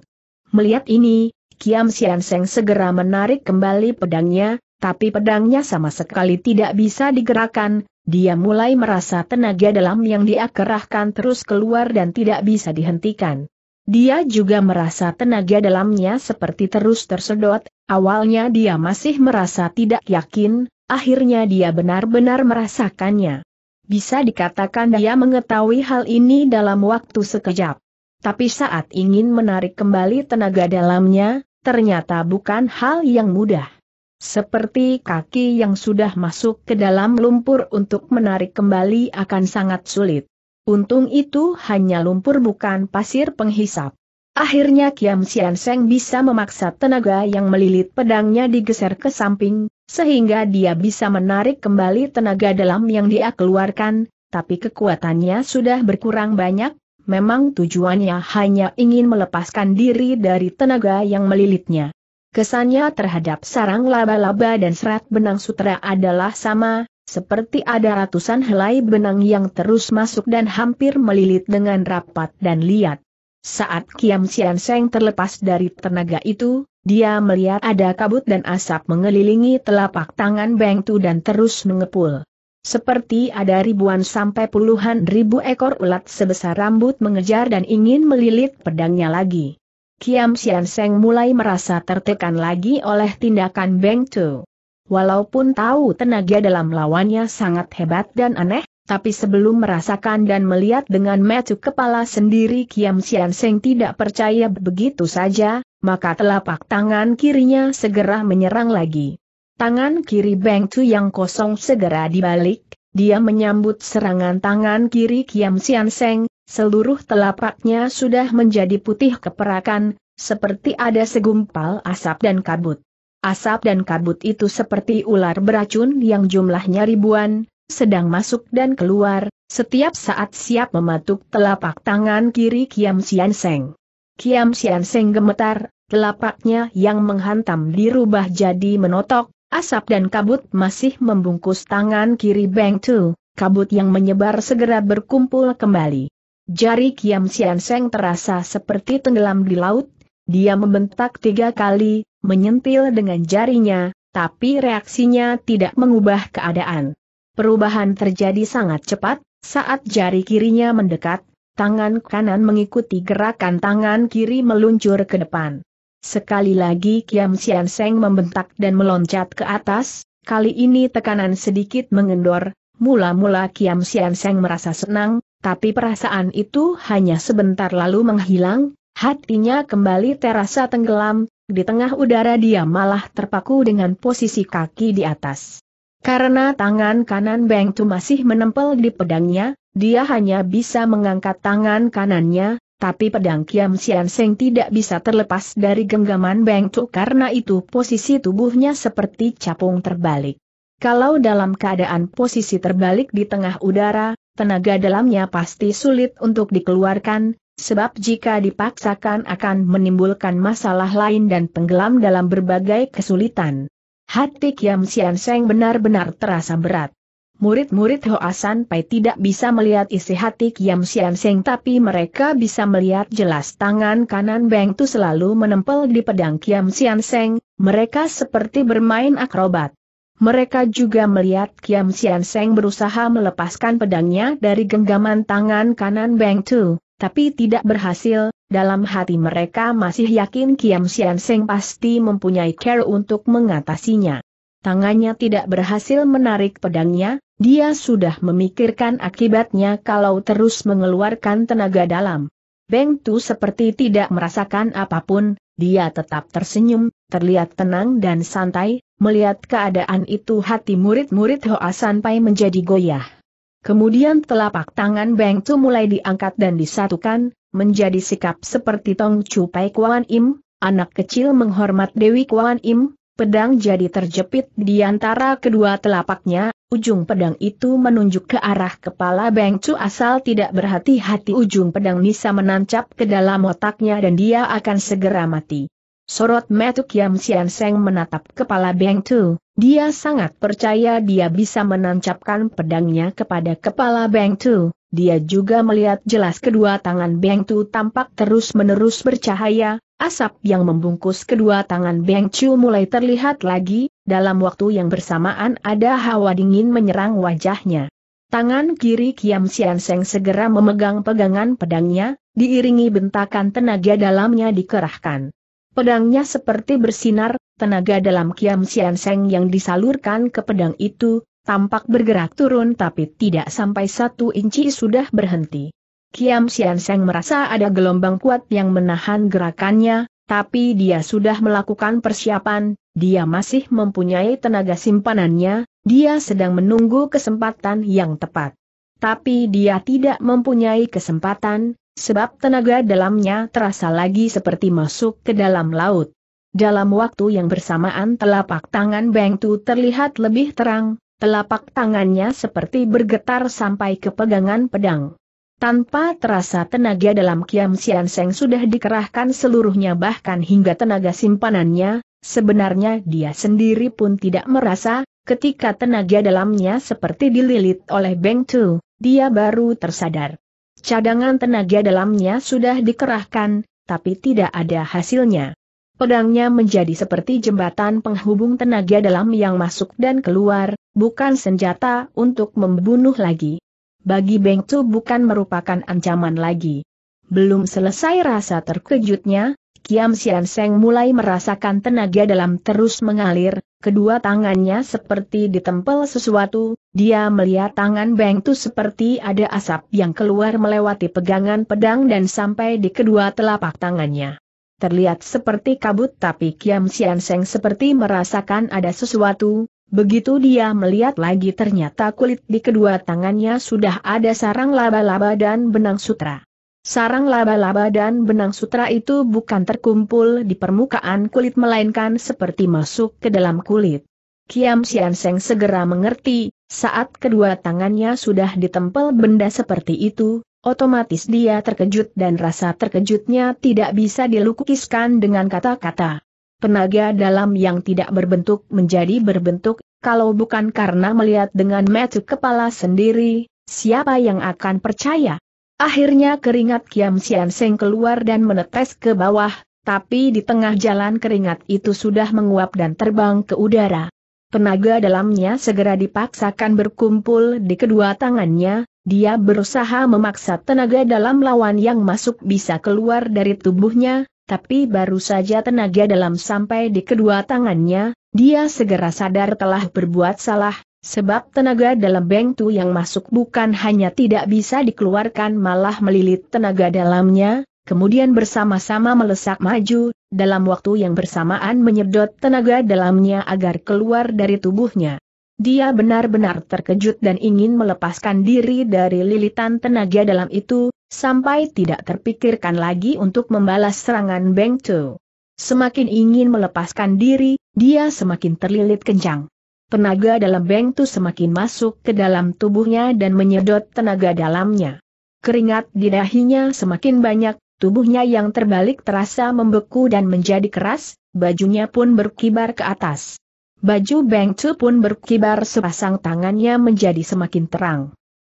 Speaker 1: Melihat ini, Kiam Sian Seng segera menarik kembali pedangnya, tapi pedangnya sama sekali tidak bisa digerakkan, dia mulai merasa tenaga dalam yang dia kerahkan terus keluar dan tidak bisa dihentikan. Dia juga merasa tenaga dalamnya seperti terus tersedot, awalnya dia masih merasa tidak yakin, akhirnya dia benar-benar merasakannya. Bisa dikatakan dia mengetahui hal ini dalam waktu sekejap. Tapi saat ingin menarik kembali tenaga dalamnya, ternyata bukan hal yang mudah. Seperti kaki yang sudah masuk ke dalam lumpur untuk menarik kembali akan sangat sulit. Untung itu hanya lumpur bukan pasir penghisap. Akhirnya Kiam Sian Seng bisa memaksa tenaga yang melilit pedangnya digeser ke samping, sehingga dia bisa menarik kembali tenaga dalam yang dia keluarkan, tapi kekuatannya sudah berkurang banyak, memang tujuannya hanya ingin melepaskan diri dari tenaga yang melilitnya. Kesannya terhadap sarang laba-laba dan serat benang sutra adalah sama, seperti ada ratusan helai benang yang terus masuk dan hampir melilit dengan rapat dan liat. Saat Kiam Sian Seng terlepas dari tenaga itu, dia melihat ada kabut dan asap mengelilingi telapak tangan Beng Tu dan terus mengepul. Seperti ada ribuan sampai puluhan ribu ekor ulat sebesar rambut mengejar dan ingin melilit pedangnya lagi. Kiam Sian Seng mulai merasa tertekan lagi oleh tindakan Beng Tu. Walaupun tahu tenaga dalam lawannya sangat hebat dan aneh, tapi sebelum merasakan dan melihat dengan metu kepala sendiri Kiam Sian Seng tidak percaya begitu saja, maka telapak tangan kirinya segera menyerang lagi. Tangan kiri Beng Tu yang kosong segera dibalik, dia menyambut serangan tangan kiri Kiam Sian Seng, Seluruh telapaknya sudah menjadi putih keperakan, seperti ada segumpal asap dan kabut. Asap dan kabut itu seperti ular beracun yang jumlahnya ribuan, sedang masuk dan keluar, setiap saat siap mematuk telapak tangan kiri Kiam Sian Seng. Kiam Sian Seng gemetar, telapaknya yang menghantam dirubah jadi menotok, asap dan kabut masih membungkus tangan kiri Beng Tu, kabut yang menyebar segera berkumpul kembali. Jari Kiam Sian Seng terasa seperti tenggelam di laut, dia membentak tiga kali, menyentil dengan jarinya, tapi reaksinya tidak mengubah keadaan. Perubahan terjadi sangat cepat, saat jari kirinya mendekat, tangan kanan mengikuti gerakan tangan kiri meluncur ke depan. Sekali lagi Kiam Sian Seng membentak dan meloncat ke atas, kali ini tekanan sedikit mengendor, mula-mula Kiam Sian Seng merasa senang, tapi perasaan itu hanya sebentar lalu menghilang, hatinya kembali terasa tenggelam, di tengah udara dia malah terpaku dengan posisi kaki di atas. Karena tangan kanan Beng Tu masih menempel di pedangnya, dia hanya bisa mengangkat tangan kanannya, tapi pedang Kiam Sian Seng tidak bisa terlepas dari genggaman Beng Tu karena itu posisi tubuhnya seperti capung terbalik. Kalau dalam keadaan posisi terbalik di tengah udara, tenaga dalamnya pasti sulit untuk dikeluarkan, sebab jika dipaksakan akan menimbulkan masalah lain dan tenggelam dalam berbagai kesulitan. Hati Kiam Sian Seng benar-benar terasa berat. Murid-murid Hoasan Pai tidak bisa melihat isi hati Kiam Sian Seng tapi mereka bisa melihat jelas tangan kanan Beng Tu selalu menempel di pedang Kiam Sian Seng, mereka seperti bermain akrobat. Mereka juga melihat Kiam Sian Seng berusaha melepaskan pedangnya dari genggaman tangan kanan Beng Tu, tapi tidak berhasil, dalam hati mereka masih yakin Kiam Sian Seng pasti mempunyai care untuk mengatasinya. Tangannya tidak berhasil menarik pedangnya, dia sudah memikirkan akibatnya kalau terus mengeluarkan tenaga dalam. Beng Tu seperti tidak merasakan apapun, dia tetap tersenyum, terlihat tenang dan santai, melihat keadaan itu hati murid-murid Hoa Sanpai menjadi goyah. Kemudian telapak tangan Beng Tu mulai diangkat dan disatukan, menjadi sikap seperti Tong Chu Pai Kuan Im, anak kecil menghormat Dewi Kuan Im, pedang jadi terjepit di antara kedua telapaknya, ujung pedang itu menunjuk ke arah kepala Beng Chu asal tidak berhati-hati ujung pedang bisa menancap ke dalam otaknya dan dia akan segera mati. Sorot metu Kiam Sian Seng menatap kepala Beng Tu, dia sangat percaya dia bisa menancapkan pedangnya kepada kepala Beng Tu, dia juga melihat jelas kedua tangan Beng Tu tampak terus-menerus bercahaya, asap yang membungkus kedua tangan Beng Tu mulai terlihat lagi, dalam waktu yang bersamaan ada hawa dingin menyerang wajahnya. Tangan kiri Kiam Sian Seng segera memegang pegangan pedangnya, diiringi bentakan tenaga dalamnya dikerahkan. Pedangnya seperti bersinar, tenaga dalam Kiam Sian Seng yang disalurkan ke pedang itu, tampak bergerak turun tapi tidak sampai satu inci sudah berhenti. Kiam Sian Seng merasa ada gelombang kuat yang menahan gerakannya, tapi dia sudah melakukan persiapan, dia masih mempunyai tenaga simpanannya, dia sedang menunggu kesempatan yang tepat. Tapi dia tidak mempunyai kesempatan, sebab tenaga dalamnya terasa lagi seperti masuk ke dalam laut. Dalam waktu yang bersamaan telapak tangan Beng Tu terlihat lebih terang, telapak tangannya seperti bergetar sampai ke pegangan pedang. Tanpa terasa tenaga dalam Kiam Sian Seng sudah dikerahkan seluruhnya bahkan hingga tenaga simpanannya, sebenarnya dia sendiri pun tidak merasa, ketika tenaga dalamnya seperti dililit oleh Beng Tu, dia baru tersadar. Cadangan tenaga dalamnya sudah dikerahkan, tapi tidak ada hasilnya. Pedangnya menjadi seperti jembatan penghubung tenaga dalam yang masuk dan keluar, bukan senjata untuk membunuh lagi. Bagi Beng Tu bukan merupakan ancaman lagi. Belum selesai rasa terkejutnya, Kiam Sian Seng mulai merasakan tenaga dalam terus mengalir, kedua tangannya seperti ditempel sesuatu, dia melihat tangan Beng Tu seperti ada asap yang keluar melewati pegangan pedang dan sampai di kedua telapak tangannya. Terlihat seperti kabut tapi Kiam Sian Seng seperti merasakan ada sesuatu, begitu dia melihat lagi ternyata kulit di kedua tangannya sudah ada sarang laba-laba dan benang sutra. Sarang laba-laba dan benang sutra itu bukan terkumpul di permukaan kulit melainkan seperti masuk ke dalam kulit. Kiam Sian Seng segera mengerti, saat kedua tangannya sudah ditempel benda seperti itu, otomatis dia terkejut dan rasa terkejutnya tidak bisa dilukiskan dengan kata-kata. Penaga dalam yang tidak berbentuk menjadi berbentuk, kalau bukan karena melihat dengan metu kepala sendiri, siapa yang akan percaya? Akhirnya keringat Kiam Sian Seng keluar dan menetes ke bawah, tapi di tengah jalan keringat itu sudah menguap dan terbang ke udara. Tenaga dalamnya segera dipaksakan berkumpul di kedua tangannya, dia berusaha memaksa tenaga dalam lawan yang masuk bisa keluar dari tubuhnya, tapi baru saja tenaga dalam sampai di kedua tangannya, dia segera sadar telah berbuat salah, Sebab tenaga dalam bengtu yang masuk bukan hanya tidak bisa dikeluarkan malah melilit tenaga dalamnya, kemudian bersama-sama melesak maju, dalam waktu yang bersamaan menyedot tenaga dalamnya agar keluar dari tubuhnya. Dia benar-benar terkejut dan ingin melepaskan diri dari lilitan tenaga dalam itu, sampai tidak terpikirkan lagi untuk membalas serangan Beng Tu. Semakin ingin melepaskan diri, dia semakin terlilit kencang tenaga dalam Beng Tu semakin masuk ke dalam tubuhnya dan menyedot tenaga dalamnya. Keringat di dahinya semakin banyak, tubuhnya yang terbalik terasa membeku dan menjadi keras, bajunya pun berkibar ke atas. Baju Beng Tu pun berkibar sepasang tangannya menjadi semakin terang.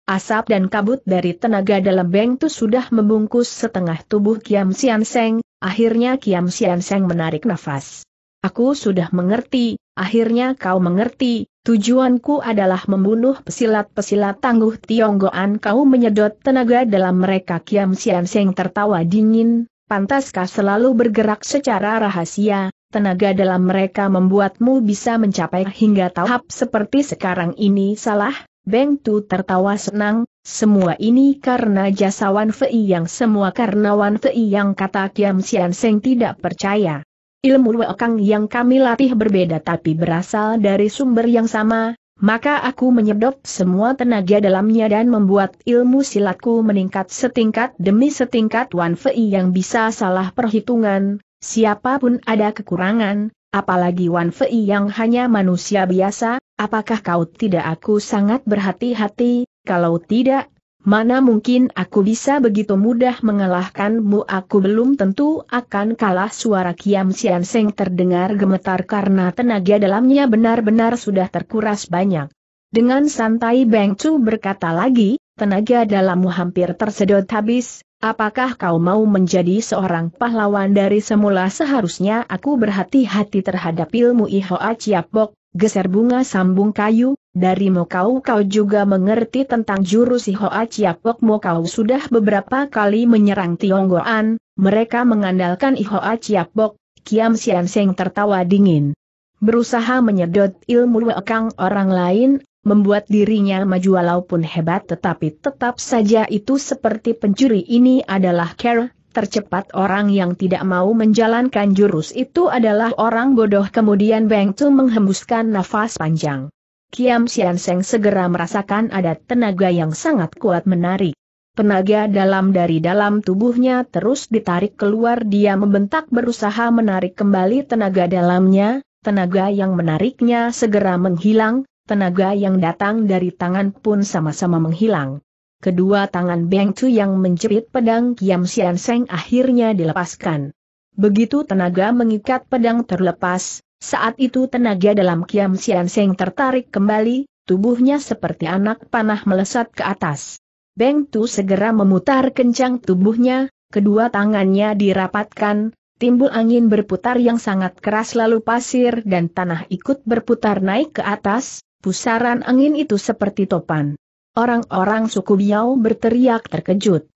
Speaker 1: Asap dan kabut dari tenaga dalam Beng Tu sudah membungkus setengah tubuh Kiam Sian Seng, akhirnya Kiam Sian Seng menarik nafas. Aku sudah mengerti, Akhirnya kau mengerti, tujuanku adalah membunuh pesilat-pesilat tangguh Tionggoan kau menyedot tenaga dalam mereka Kiam Sian Seng tertawa dingin, pantaskah selalu bergerak secara rahasia, tenaga dalam mereka membuatmu bisa mencapai hingga tahap seperti sekarang ini salah? Beng Tu tertawa senang, semua ini karena jasa Wan Fei yang semua karena Wan Fei yang kata Kiam Sian Seng tidak percaya ilmu Weokang yang kami latih berbeda tapi berasal dari sumber yang sama, maka aku menyedot semua tenaga dalamnya dan membuat ilmu silatku meningkat setingkat demi setingkat Wan Fei yang bisa salah perhitungan, siapapun ada kekurangan, apalagi Wan Fei yang hanya manusia biasa, apakah kau tidak aku sangat berhati-hati, kalau tidak, Mana mungkin aku bisa begitu mudah mengalahkanmu aku belum tentu akan kalah suara Kiam Sian Seng terdengar gemetar karena tenaga dalamnya benar-benar sudah terkuras banyak. Dengan santai Beng Chu berkata lagi, tenaga dalammu hampir tersedot habis, apakah kau mau menjadi seorang pahlawan dari semula seharusnya aku berhati-hati terhadap ilmu Ihoa Ciapok, geser bunga sambung kayu, dari Mokau kau juga mengerti tentang jurus Hoa Chiapok Mokau sudah beberapa kali menyerang Tionggoan, mereka mengandalkan Hoa Chiapok, Kiam Sian Seng tertawa dingin. Berusaha menyedot ilmu wekang orang lain, membuat dirinya maju walaupun hebat tetapi tetap saja itu seperti pencuri ini adalah care, tercepat orang yang tidak mau menjalankan jurus itu adalah orang bodoh kemudian Beng Tu menghembuskan nafas panjang. Kiam Sian Seng segera merasakan ada tenaga yang sangat kuat menarik. Tenaga dalam dari dalam tubuhnya terus ditarik keluar dia membentak berusaha menarik kembali tenaga dalamnya, tenaga yang menariknya segera menghilang, tenaga yang datang dari tangan pun sama-sama menghilang. Kedua tangan Beng Chu yang menjerit pedang Kiam Sian Seng akhirnya dilepaskan. Begitu tenaga mengikat pedang terlepas, saat itu tenaga dalam Kiam Sian Seng tertarik kembali, tubuhnya seperti anak panah melesat ke atas. Beng Tu segera memutar kencang tubuhnya, kedua tangannya dirapatkan, timbul angin berputar yang sangat keras lalu pasir dan tanah ikut berputar naik ke atas, pusaran angin itu seperti topan. Orang-orang suku Biao berteriak terkejut.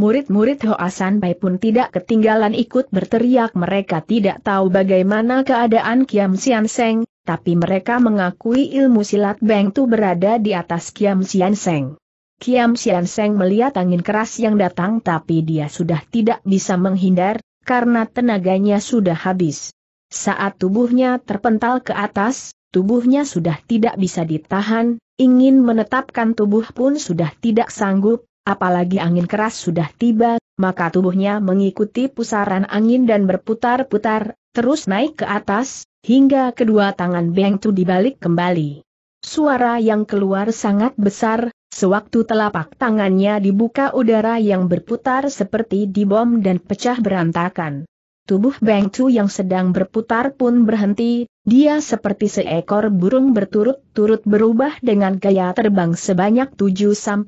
Speaker 1: Murid-murid Hoasan Bai pun tidak ketinggalan ikut berteriak mereka tidak tahu bagaimana keadaan Kiam Sian Seng, tapi mereka mengakui ilmu silat Beng Tu berada di atas Kiam Sian Seng. Kiam Sian Seng melihat angin keras yang datang tapi dia sudah tidak bisa menghindar, karena tenaganya sudah habis. Saat tubuhnya terpental ke atas, tubuhnya sudah tidak bisa ditahan, ingin menetapkan tubuh pun sudah tidak sanggup, apalagi angin keras sudah tiba, maka tubuhnya mengikuti pusaran angin dan berputar-putar, terus naik ke atas, hingga kedua tangan Beng Tu dibalik kembali. Suara yang keluar sangat besar, sewaktu telapak tangannya dibuka udara yang berputar seperti dibom dan pecah berantakan. Tubuh Beng Tu yang sedang berputar pun berhenti, dia seperti seekor burung berturut-turut berubah dengan gaya terbang sebanyak 7-8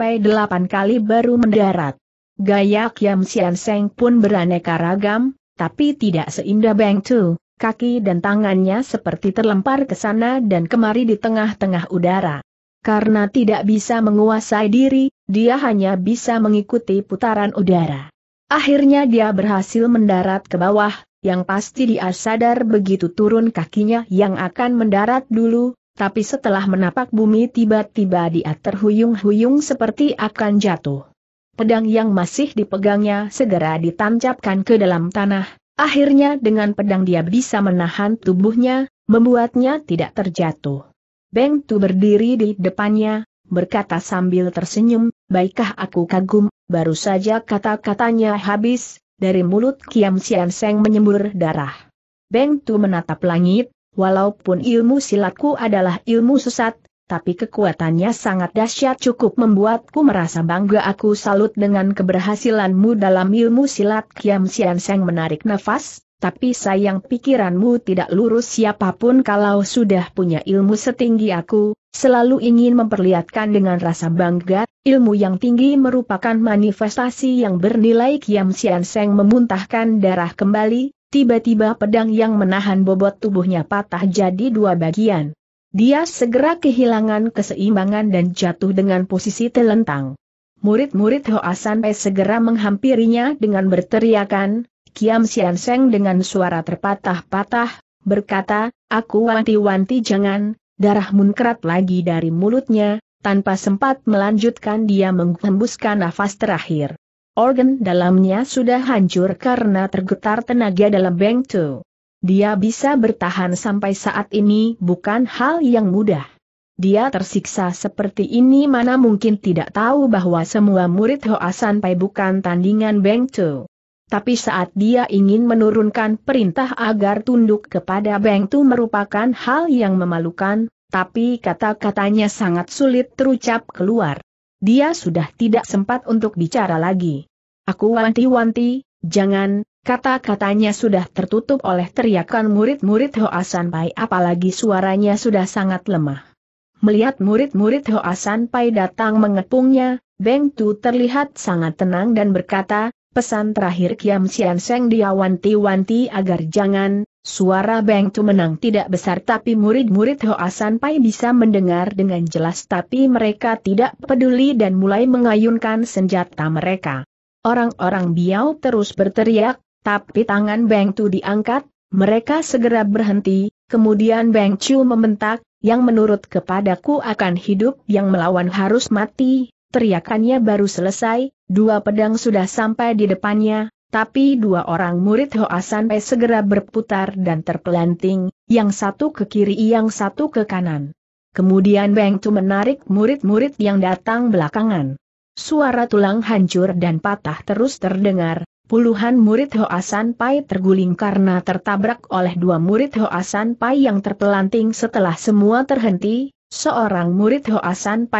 Speaker 1: kali baru mendarat. Gaya Kiam Sian Seng pun beraneka ragam, tapi tidak seindah Beng Tu, kaki dan tangannya seperti terlempar ke sana dan kemari di tengah-tengah udara. Karena tidak bisa menguasai diri, dia hanya bisa mengikuti putaran udara. Akhirnya dia berhasil mendarat ke bawah, yang pasti dia sadar begitu turun kakinya yang akan mendarat dulu, tapi setelah menapak bumi tiba-tiba dia terhuyung-huyung seperti akan jatuh. Pedang yang masih dipegangnya segera ditancapkan ke dalam tanah, akhirnya dengan pedang dia bisa menahan tubuhnya, membuatnya tidak terjatuh. Beng Tu berdiri di depannya, berkata sambil tersenyum, Baiklah aku kagum, baru saja kata-katanya habis, dari mulut Kiam Sian Seng menyembur darah. Beng Tu menatap langit, walaupun ilmu silatku adalah ilmu sesat, tapi kekuatannya sangat dahsyat cukup membuatku merasa bangga aku salut dengan keberhasilanmu dalam ilmu silat Kiam Sian Seng menarik nafas, tapi sayang pikiranmu tidak lurus siapapun kalau sudah punya ilmu setinggi aku, selalu ingin memperlihatkan dengan rasa bangga Ilmu yang tinggi merupakan manifestasi yang bernilai Kiam Sian Seng memuntahkan darah kembali, tiba-tiba pedang yang menahan bobot tubuhnya patah jadi dua bagian. Dia segera kehilangan keseimbangan dan jatuh dengan posisi telentang. Murid-murid Hoa Pe segera menghampirinya dengan berteriakan, Kiam Sian Seng dengan suara terpatah-patah, berkata, Aku wanti-wanti jangan, darah munkrat lagi dari mulutnya, tanpa sempat melanjutkan dia menghembuskan nafas terakhir. Organ dalamnya sudah hancur karena tergetar tenaga dalam Beng Tu. Dia bisa bertahan sampai saat ini bukan hal yang mudah. Dia tersiksa seperti ini mana mungkin tidak tahu bahwa semua murid Hoasan Pai bukan tandingan Beng Tu. Tapi saat dia ingin menurunkan perintah agar tunduk kepada Beng Tu merupakan hal yang memalukan, tapi kata-katanya sangat sulit terucap keluar. Dia sudah tidak sempat untuk bicara lagi. Aku wanti-wanti, jangan, kata-katanya sudah tertutup oleh teriakan murid-murid Hoasan Pai apalagi suaranya sudah sangat lemah. Melihat murid-murid Hoasan Pai datang mengepungnya, Beng Tu terlihat sangat tenang dan berkata, Pesan terakhir Kiam Sian Seng diawanti-wanti agar jangan, suara Beng Tu menang tidak besar tapi murid-murid Hoa pai bisa mendengar dengan jelas tapi mereka tidak peduli dan mulai mengayunkan senjata mereka. Orang-orang biao terus berteriak, tapi tangan Beng Tu diangkat, mereka segera berhenti, kemudian Beng Chu membentak, yang menurut kepadaku akan hidup yang melawan harus mati, teriakannya baru selesai, dua pedang sudah sampai di depannya, tapi dua orang murid Hoa Sanpai segera berputar dan terpelanting, yang satu ke kiri yang satu ke kanan. Kemudian Beng Tu menarik murid-murid yang datang belakangan. Suara tulang hancur dan patah terus terdengar, Puluhan murid Hoa terguling karena tertabrak oleh dua murid Hoa yang terpelanting setelah semua terhenti, seorang murid Hoa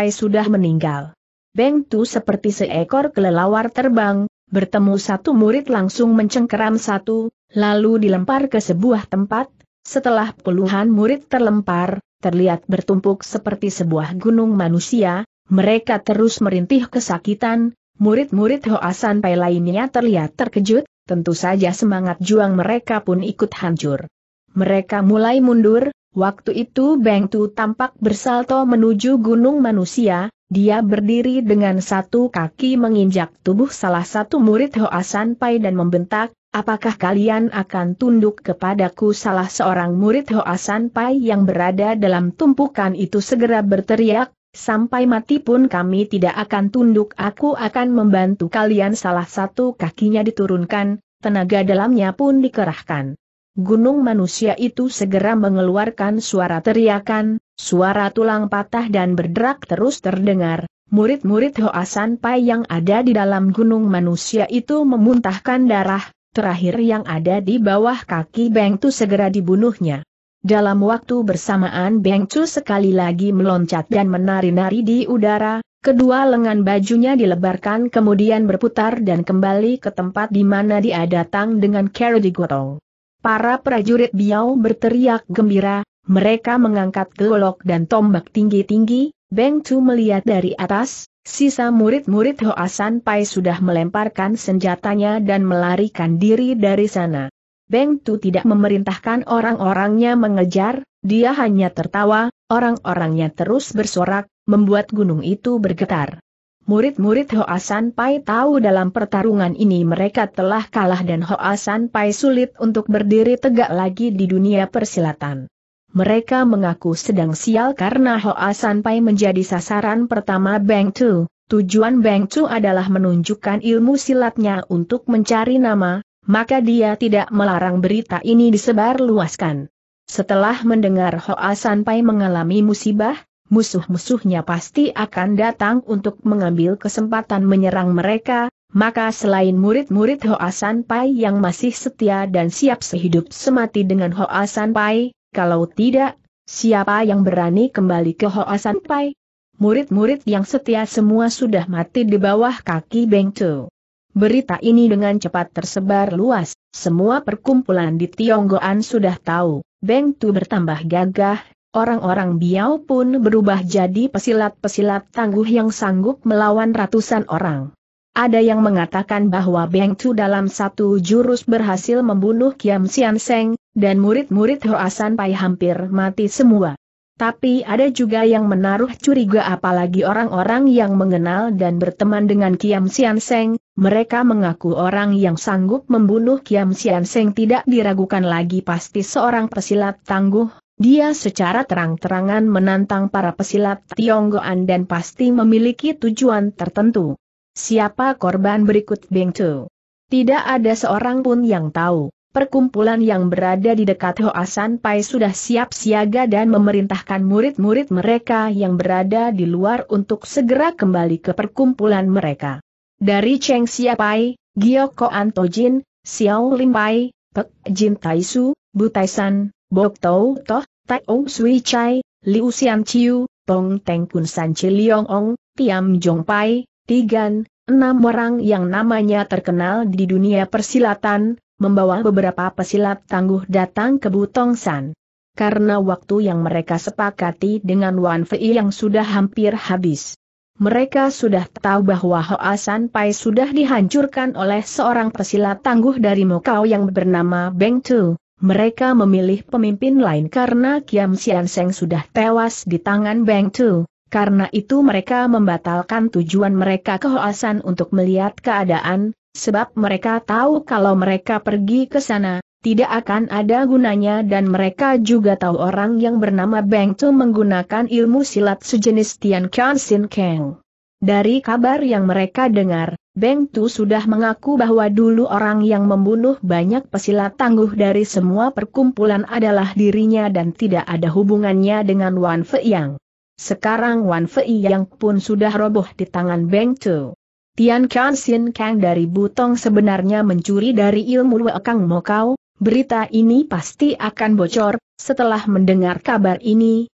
Speaker 1: sudah meninggal. Beng Tu seperti seekor kelelawar terbang, bertemu satu murid langsung mencengkeram satu, lalu dilempar ke sebuah tempat, setelah puluhan murid terlempar, terlihat bertumpuk seperti sebuah gunung manusia, mereka terus merintih kesakitan, murid-murid Hoasan Pai lainnya terlihat terkejut, tentu saja semangat juang mereka pun ikut hancur. Mereka mulai mundur, waktu itu Beng Tu tampak bersalto menuju gunung manusia, dia berdiri dengan satu kaki menginjak tubuh salah satu murid Hoa Pai dan membentak, apakah kalian akan tunduk kepadaku salah seorang murid Hoa Pai yang berada dalam tumpukan itu segera berteriak, sampai mati pun kami tidak akan tunduk aku akan membantu kalian salah satu kakinya diturunkan, tenaga dalamnya pun dikerahkan gunung manusia itu segera mengeluarkan suara teriakan, suara tulang patah dan berderak terus terdengar. Murid-murid Hoasan Pai yang ada di dalam gunung manusia itu memuntahkan darah, terakhir yang ada di bawah kaki Beng Tu segera dibunuhnya. Dalam waktu bersamaan Beng Chu sekali lagi meloncat dan menari-nari di udara, kedua lengan bajunya dilebarkan kemudian berputar dan kembali ke tempat di mana dia datang dengan cara digotong. Para prajurit Biau berteriak gembira, mereka mengangkat golok dan tombak tinggi-tinggi, Beng Chu melihat dari atas, sisa murid-murid Hoa Pai sudah melemparkan senjatanya dan melarikan diri dari sana. Beng Tu tidak memerintahkan orang-orangnya mengejar, dia hanya tertawa, orang-orangnya terus bersorak, membuat gunung itu bergetar. Murid-murid Hoa Pai tahu dalam pertarungan ini mereka telah kalah dan Hoa Pai sulit untuk berdiri tegak lagi di dunia persilatan. Mereka mengaku sedang sial karena Hoa Pai menjadi sasaran pertama Bang Tu. Tujuan Bang Tu adalah menunjukkan ilmu silatnya untuk mencari nama, maka dia tidak melarang berita ini disebarluaskan. Setelah mendengar Hoa Pai mengalami musibah, musuh-musuhnya pasti akan datang untuk mengambil kesempatan menyerang mereka, maka selain murid-murid Hoa San Pai yang masih setia dan siap sehidup semati dengan Hoa San Pai, kalau tidak, siapa yang berani kembali ke Hoa San Pai? Murid-murid yang setia semua sudah mati di bawah kaki Beng Tu. Berita ini dengan cepat tersebar luas, semua perkumpulan di Tionggoan sudah tahu, Beng Tu bertambah gagah, Orang-orang Biau pun berubah jadi pesilat-pesilat tangguh yang sanggup melawan ratusan orang. Ada yang mengatakan bahwa Beng Chu dalam satu jurus berhasil membunuh Kiam Sian Seng, dan murid-murid Hoasan Pai hampir mati semua. Tapi ada juga yang menaruh curiga apalagi orang-orang yang mengenal dan berteman dengan Kiam Sian Seng, mereka mengaku orang yang sanggup membunuh Kiam Sian Seng tidak diragukan lagi pasti seorang pesilat tangguh, dia secara terang-terangan menantang para pesilat Tionggoan dan pasti memiliki tujuan tertentu. Siapa korban berikut Beng Chu? Tidak ada seorang pun yang tahu. Perkumpulan yang berada di dekat Hoasan Pai sudah siap siaga dan memerintahkan murid-murid mereka yang berada di luar untuk segera kembali ke perkumpulan mereka. Dari Cheng Siapai, Gioko Antojin, Xiao Lim Pai, Pek Jin Taisu, Butaisan, Bok Tau Toh, Tai Ong Sui Chai, Liu Xian Chiu, Tong Teng Kun San Chi Leong Ong, Tiam Jong Pai, Tigan, enam orang yang namanya terkenal di dunia persilatan, membawa beberapa pesilat tangguh datang ke Butong San. Karena waktu yang mereka sepakati dengan Wan Fei yang sudah hampir habis. Mereka sudah tahu bahwa Hoa San Pai sudah dihancurkan oleh seorang pesilat tangguh dari Mokau yang bernama Beng Tu mereka memilih pemimpin lain karena Kiam Sian Seng sudah tewas di tangan Beng Tu. Karena itu mereka membatalkan tujuan mereka ke Hoasan untuk melihat keadaan, sebab mereka tahu kalau mereka pergi ke sana, tidak akan ada gunanya dan mereka juga tahu orang yang bernama Beng Tu menggunakan ilmu silat sejenis Tian Kian Sin Kang. Dari kabar yang mereka dengar, Beng Tu sudah mengaku bahwa dulu orang yang membunuh banyak pesilat tangguh dari semua perkumpulan adalah dirinya dan tidak ada hubungannya dengan Wan Fei Yang. Sekarang Wan Fei Yang pun sudah roboh di tangan Beng Tu. Tian Kan Sin Kang dari Butong sebenarnya mencuri dari ilmu Kang Mokau, berita ini pasti akan bocor, setelah mendengar kabar ini,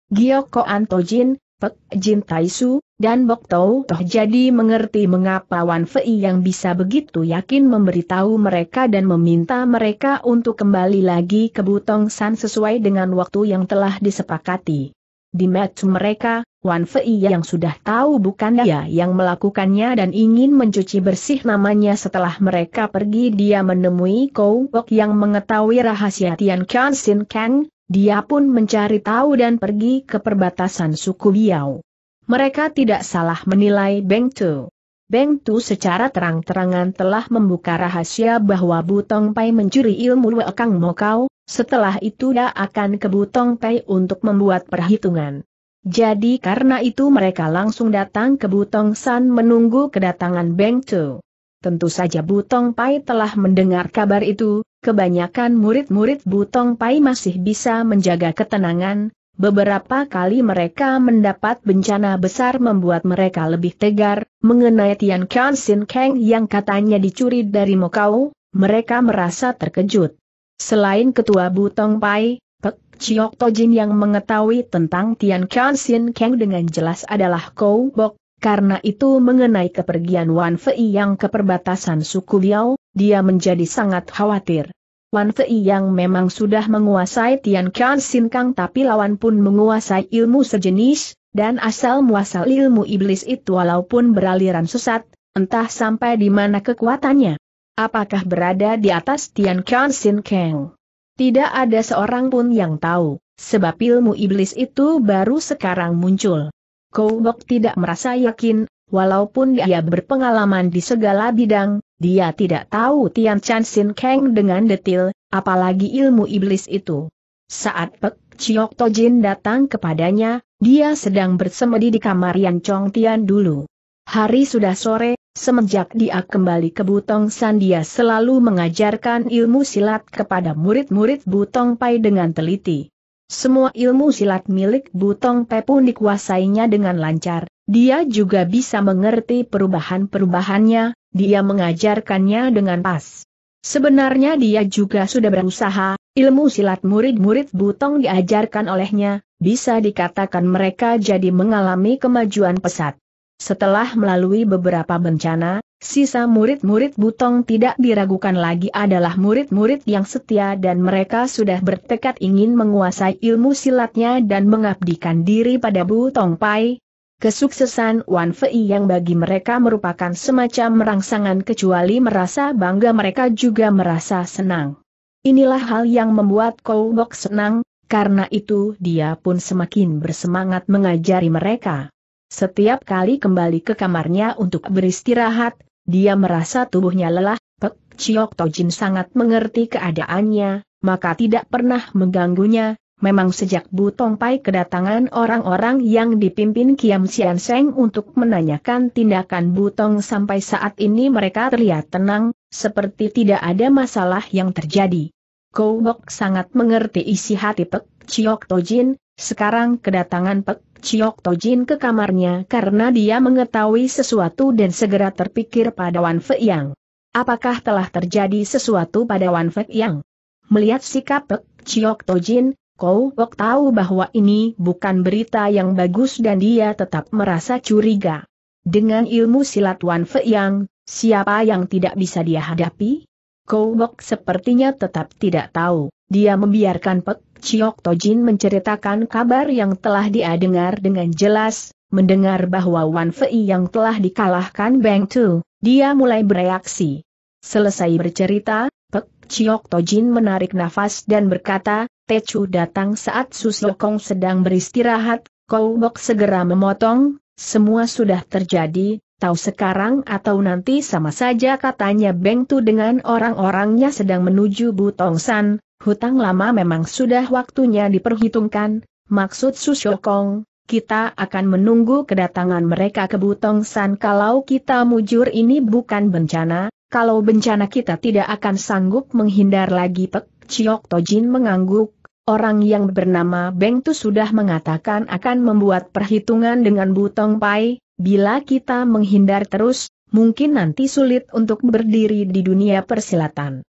Speaker 1: Ko Antojin, Jin Pek Jin Taisu, dan Bok Tau Toh jadi mengerti mengapa Wan Fei yang bisa begitu yakin memberitahu mereka dan meminta mereka untuk kembali lagi ke Butong San sesuai dengan waktu yang telah disepakati. Di match mereka, Wan Fei yang sudah tahu bukan dia yang melakukannya dan ingin mencuci bersih namanya setelah mereka pergi dia menemui Kou Bok yang mengetahui rahasia Tian Qian Sin Kang, dia pun mencari tahu dan pergi ke perbatasan suku Biao. Mereka tidak salah menilai Beng Tu. Beng Tu secara terang-terangan telah membuka rahasia bahwa Butong Pai mencuri ilmu Wekang Mokau, setelah itu dia akan ke Butong Pai untuk membuat perhitungan. Jadi karena itu mereka langsung datang ke Butong San menunggu kedatangan Beng Tu. Tentu saja Butong Pai telah mendengar kabar itu, kebanyakan murid-murid Butong Pai masih bisa menjaga ketenangan, Beberapa kali mereka mendapat bencana besar membuat mereka lebih tegar, mengenai Tian Sin Kang yang katanya dicuri dari Mokau, mereka merasa terkejut. Selain ketua Butong Pai, Pek Chiok Tojin yang mengetahui tentang Tian Sin Kang dengan jelas adalah Kou Bok, karena itu mengenai kepergian Wan Fei yang ke perbatasan suku Liao, dia menjadi sangat khawatir. Wan Fei yang memang sudah menguasai Tian Kan Sin Kang tapi lawan pun menguasai ilmu sejenis, dan asal muasal ilmu iblis itu walaupun beraliran sesat, entah sampai di mana kekuatannya. Apakah berada di atas Tian Kan Sin Kang? Tidak ada seorang pun yang tahu, sebab ilmu iblis itu baru sekarang muncul. Kou Bok tidak merasa yakin, walaupun dia berpengalaman di segala bidang, dia tidak tahu Tian Chan Sin Kang dengan detil, apalagi ilmu iblis itu. Saat Pek Chiok Tojin datang kepadanya, dia sedang bersemedi di kamar Yan Chong Tian dulu. Hari sudah sore, semenjak dia kembali ke Butong San dia selalu mengajarkan ilmu silat kepada murid-murid Butong Pai dengan teliti. Semua ilmu silat milik Butong Pai pun dikuasainya dengan lancar, dia juga bisa mengerti perubahan-perubahannya, dia mengajarkannya dengan pas. Sebenarnya dia juga sudah berusaha, ilmu silat murid-murid Butong diajarkan olehnya, bisa dikatakan mereka jadi mengalami kemajuan pesat. Setelah melalui beberapa bencana, sisa murid-murid Butong tidak diragukan lagi adalah murid-murid yang setia dan mereka sudah bertekad ingin menguasai ilmu silatnya dan mengabdikan diri pada Butong Pai, Kesuksesan Wan Fei yang bagi mereka merupakan semacam rangsangan kecuali merasa bangga mereka juga merasa senang. Inilah hal yang membuat Kou Kowok senang, karena itu dia pun semakin bersemangat mengajari mereka. Setiap kali kembali ke kamarnya untuk beristirahat, dia merasa tubuhnya lelah, Pek Chiok Tojin sangat mengerti keadaannya, maka tidak pernah mengganggunya, memang sejak Bu Tongpai kedatangan orang-orang yang dipimpin Kiam Sian Seng untuk menanyakan tindakan Bu Tong sampai saat ini mereka terlihat tenang, seperti tidak ada masalah yang terjadi. Kobok sangat mengerti isi hati Pek Chiok Tojin, sekarang kedatangan Pek Chiok Tojin ke kamarnya karena dia mengetahui sesuatu dan segera terpikir pada Wan Fei Yang. Apakah telah terjadi sesuatu pada Wan Fei Yang? Melihat sikap Pek Chiok Tojin, Kau Wok tahu bahwa ini bukan berita yang bagus dan dia tetap merasa curiga. Dengan ilmu silat Wan Fe Yang, siapa yang tidak bisa dia hadapi? Kau Wok sepertinya tetap tidak tahu. Dia membiarkan Pek Chiok Tojin menceritakan kabar yang telah dia dengar dengan jelas, mendengar bahwa Wan Fei yang telah dikalahkan Bang Tu, dia mulai bereaksi. Selesai bercerita, Chiok Tojin menarik nafas dan berkata, Tecu datang saat Susokong sedang beristirahat, Kobok segera memotong, semua sudah terjadi, tahu sekarang atau nanti sama saja katanya Beng Tu dengan orang-orangnya sedang menuju Butong San, hutang lama memang sudah waktunya diperhitungkan, maksud Susokong, kita akan menunggu kedatangan mereka ke Butong San kalau kita mujur ini bukan bencana, kalau bencana kita tidak akan sanggup menghindar lagi Pek Chiok Tojin mengangguk, orang yang bernama Beng Tu sudah mengatakan akan membuat perhitungan dengan Butong Pai, bila kita menghindar terus, mungkin nanti sulit untuk berdiri di dunia persilatan.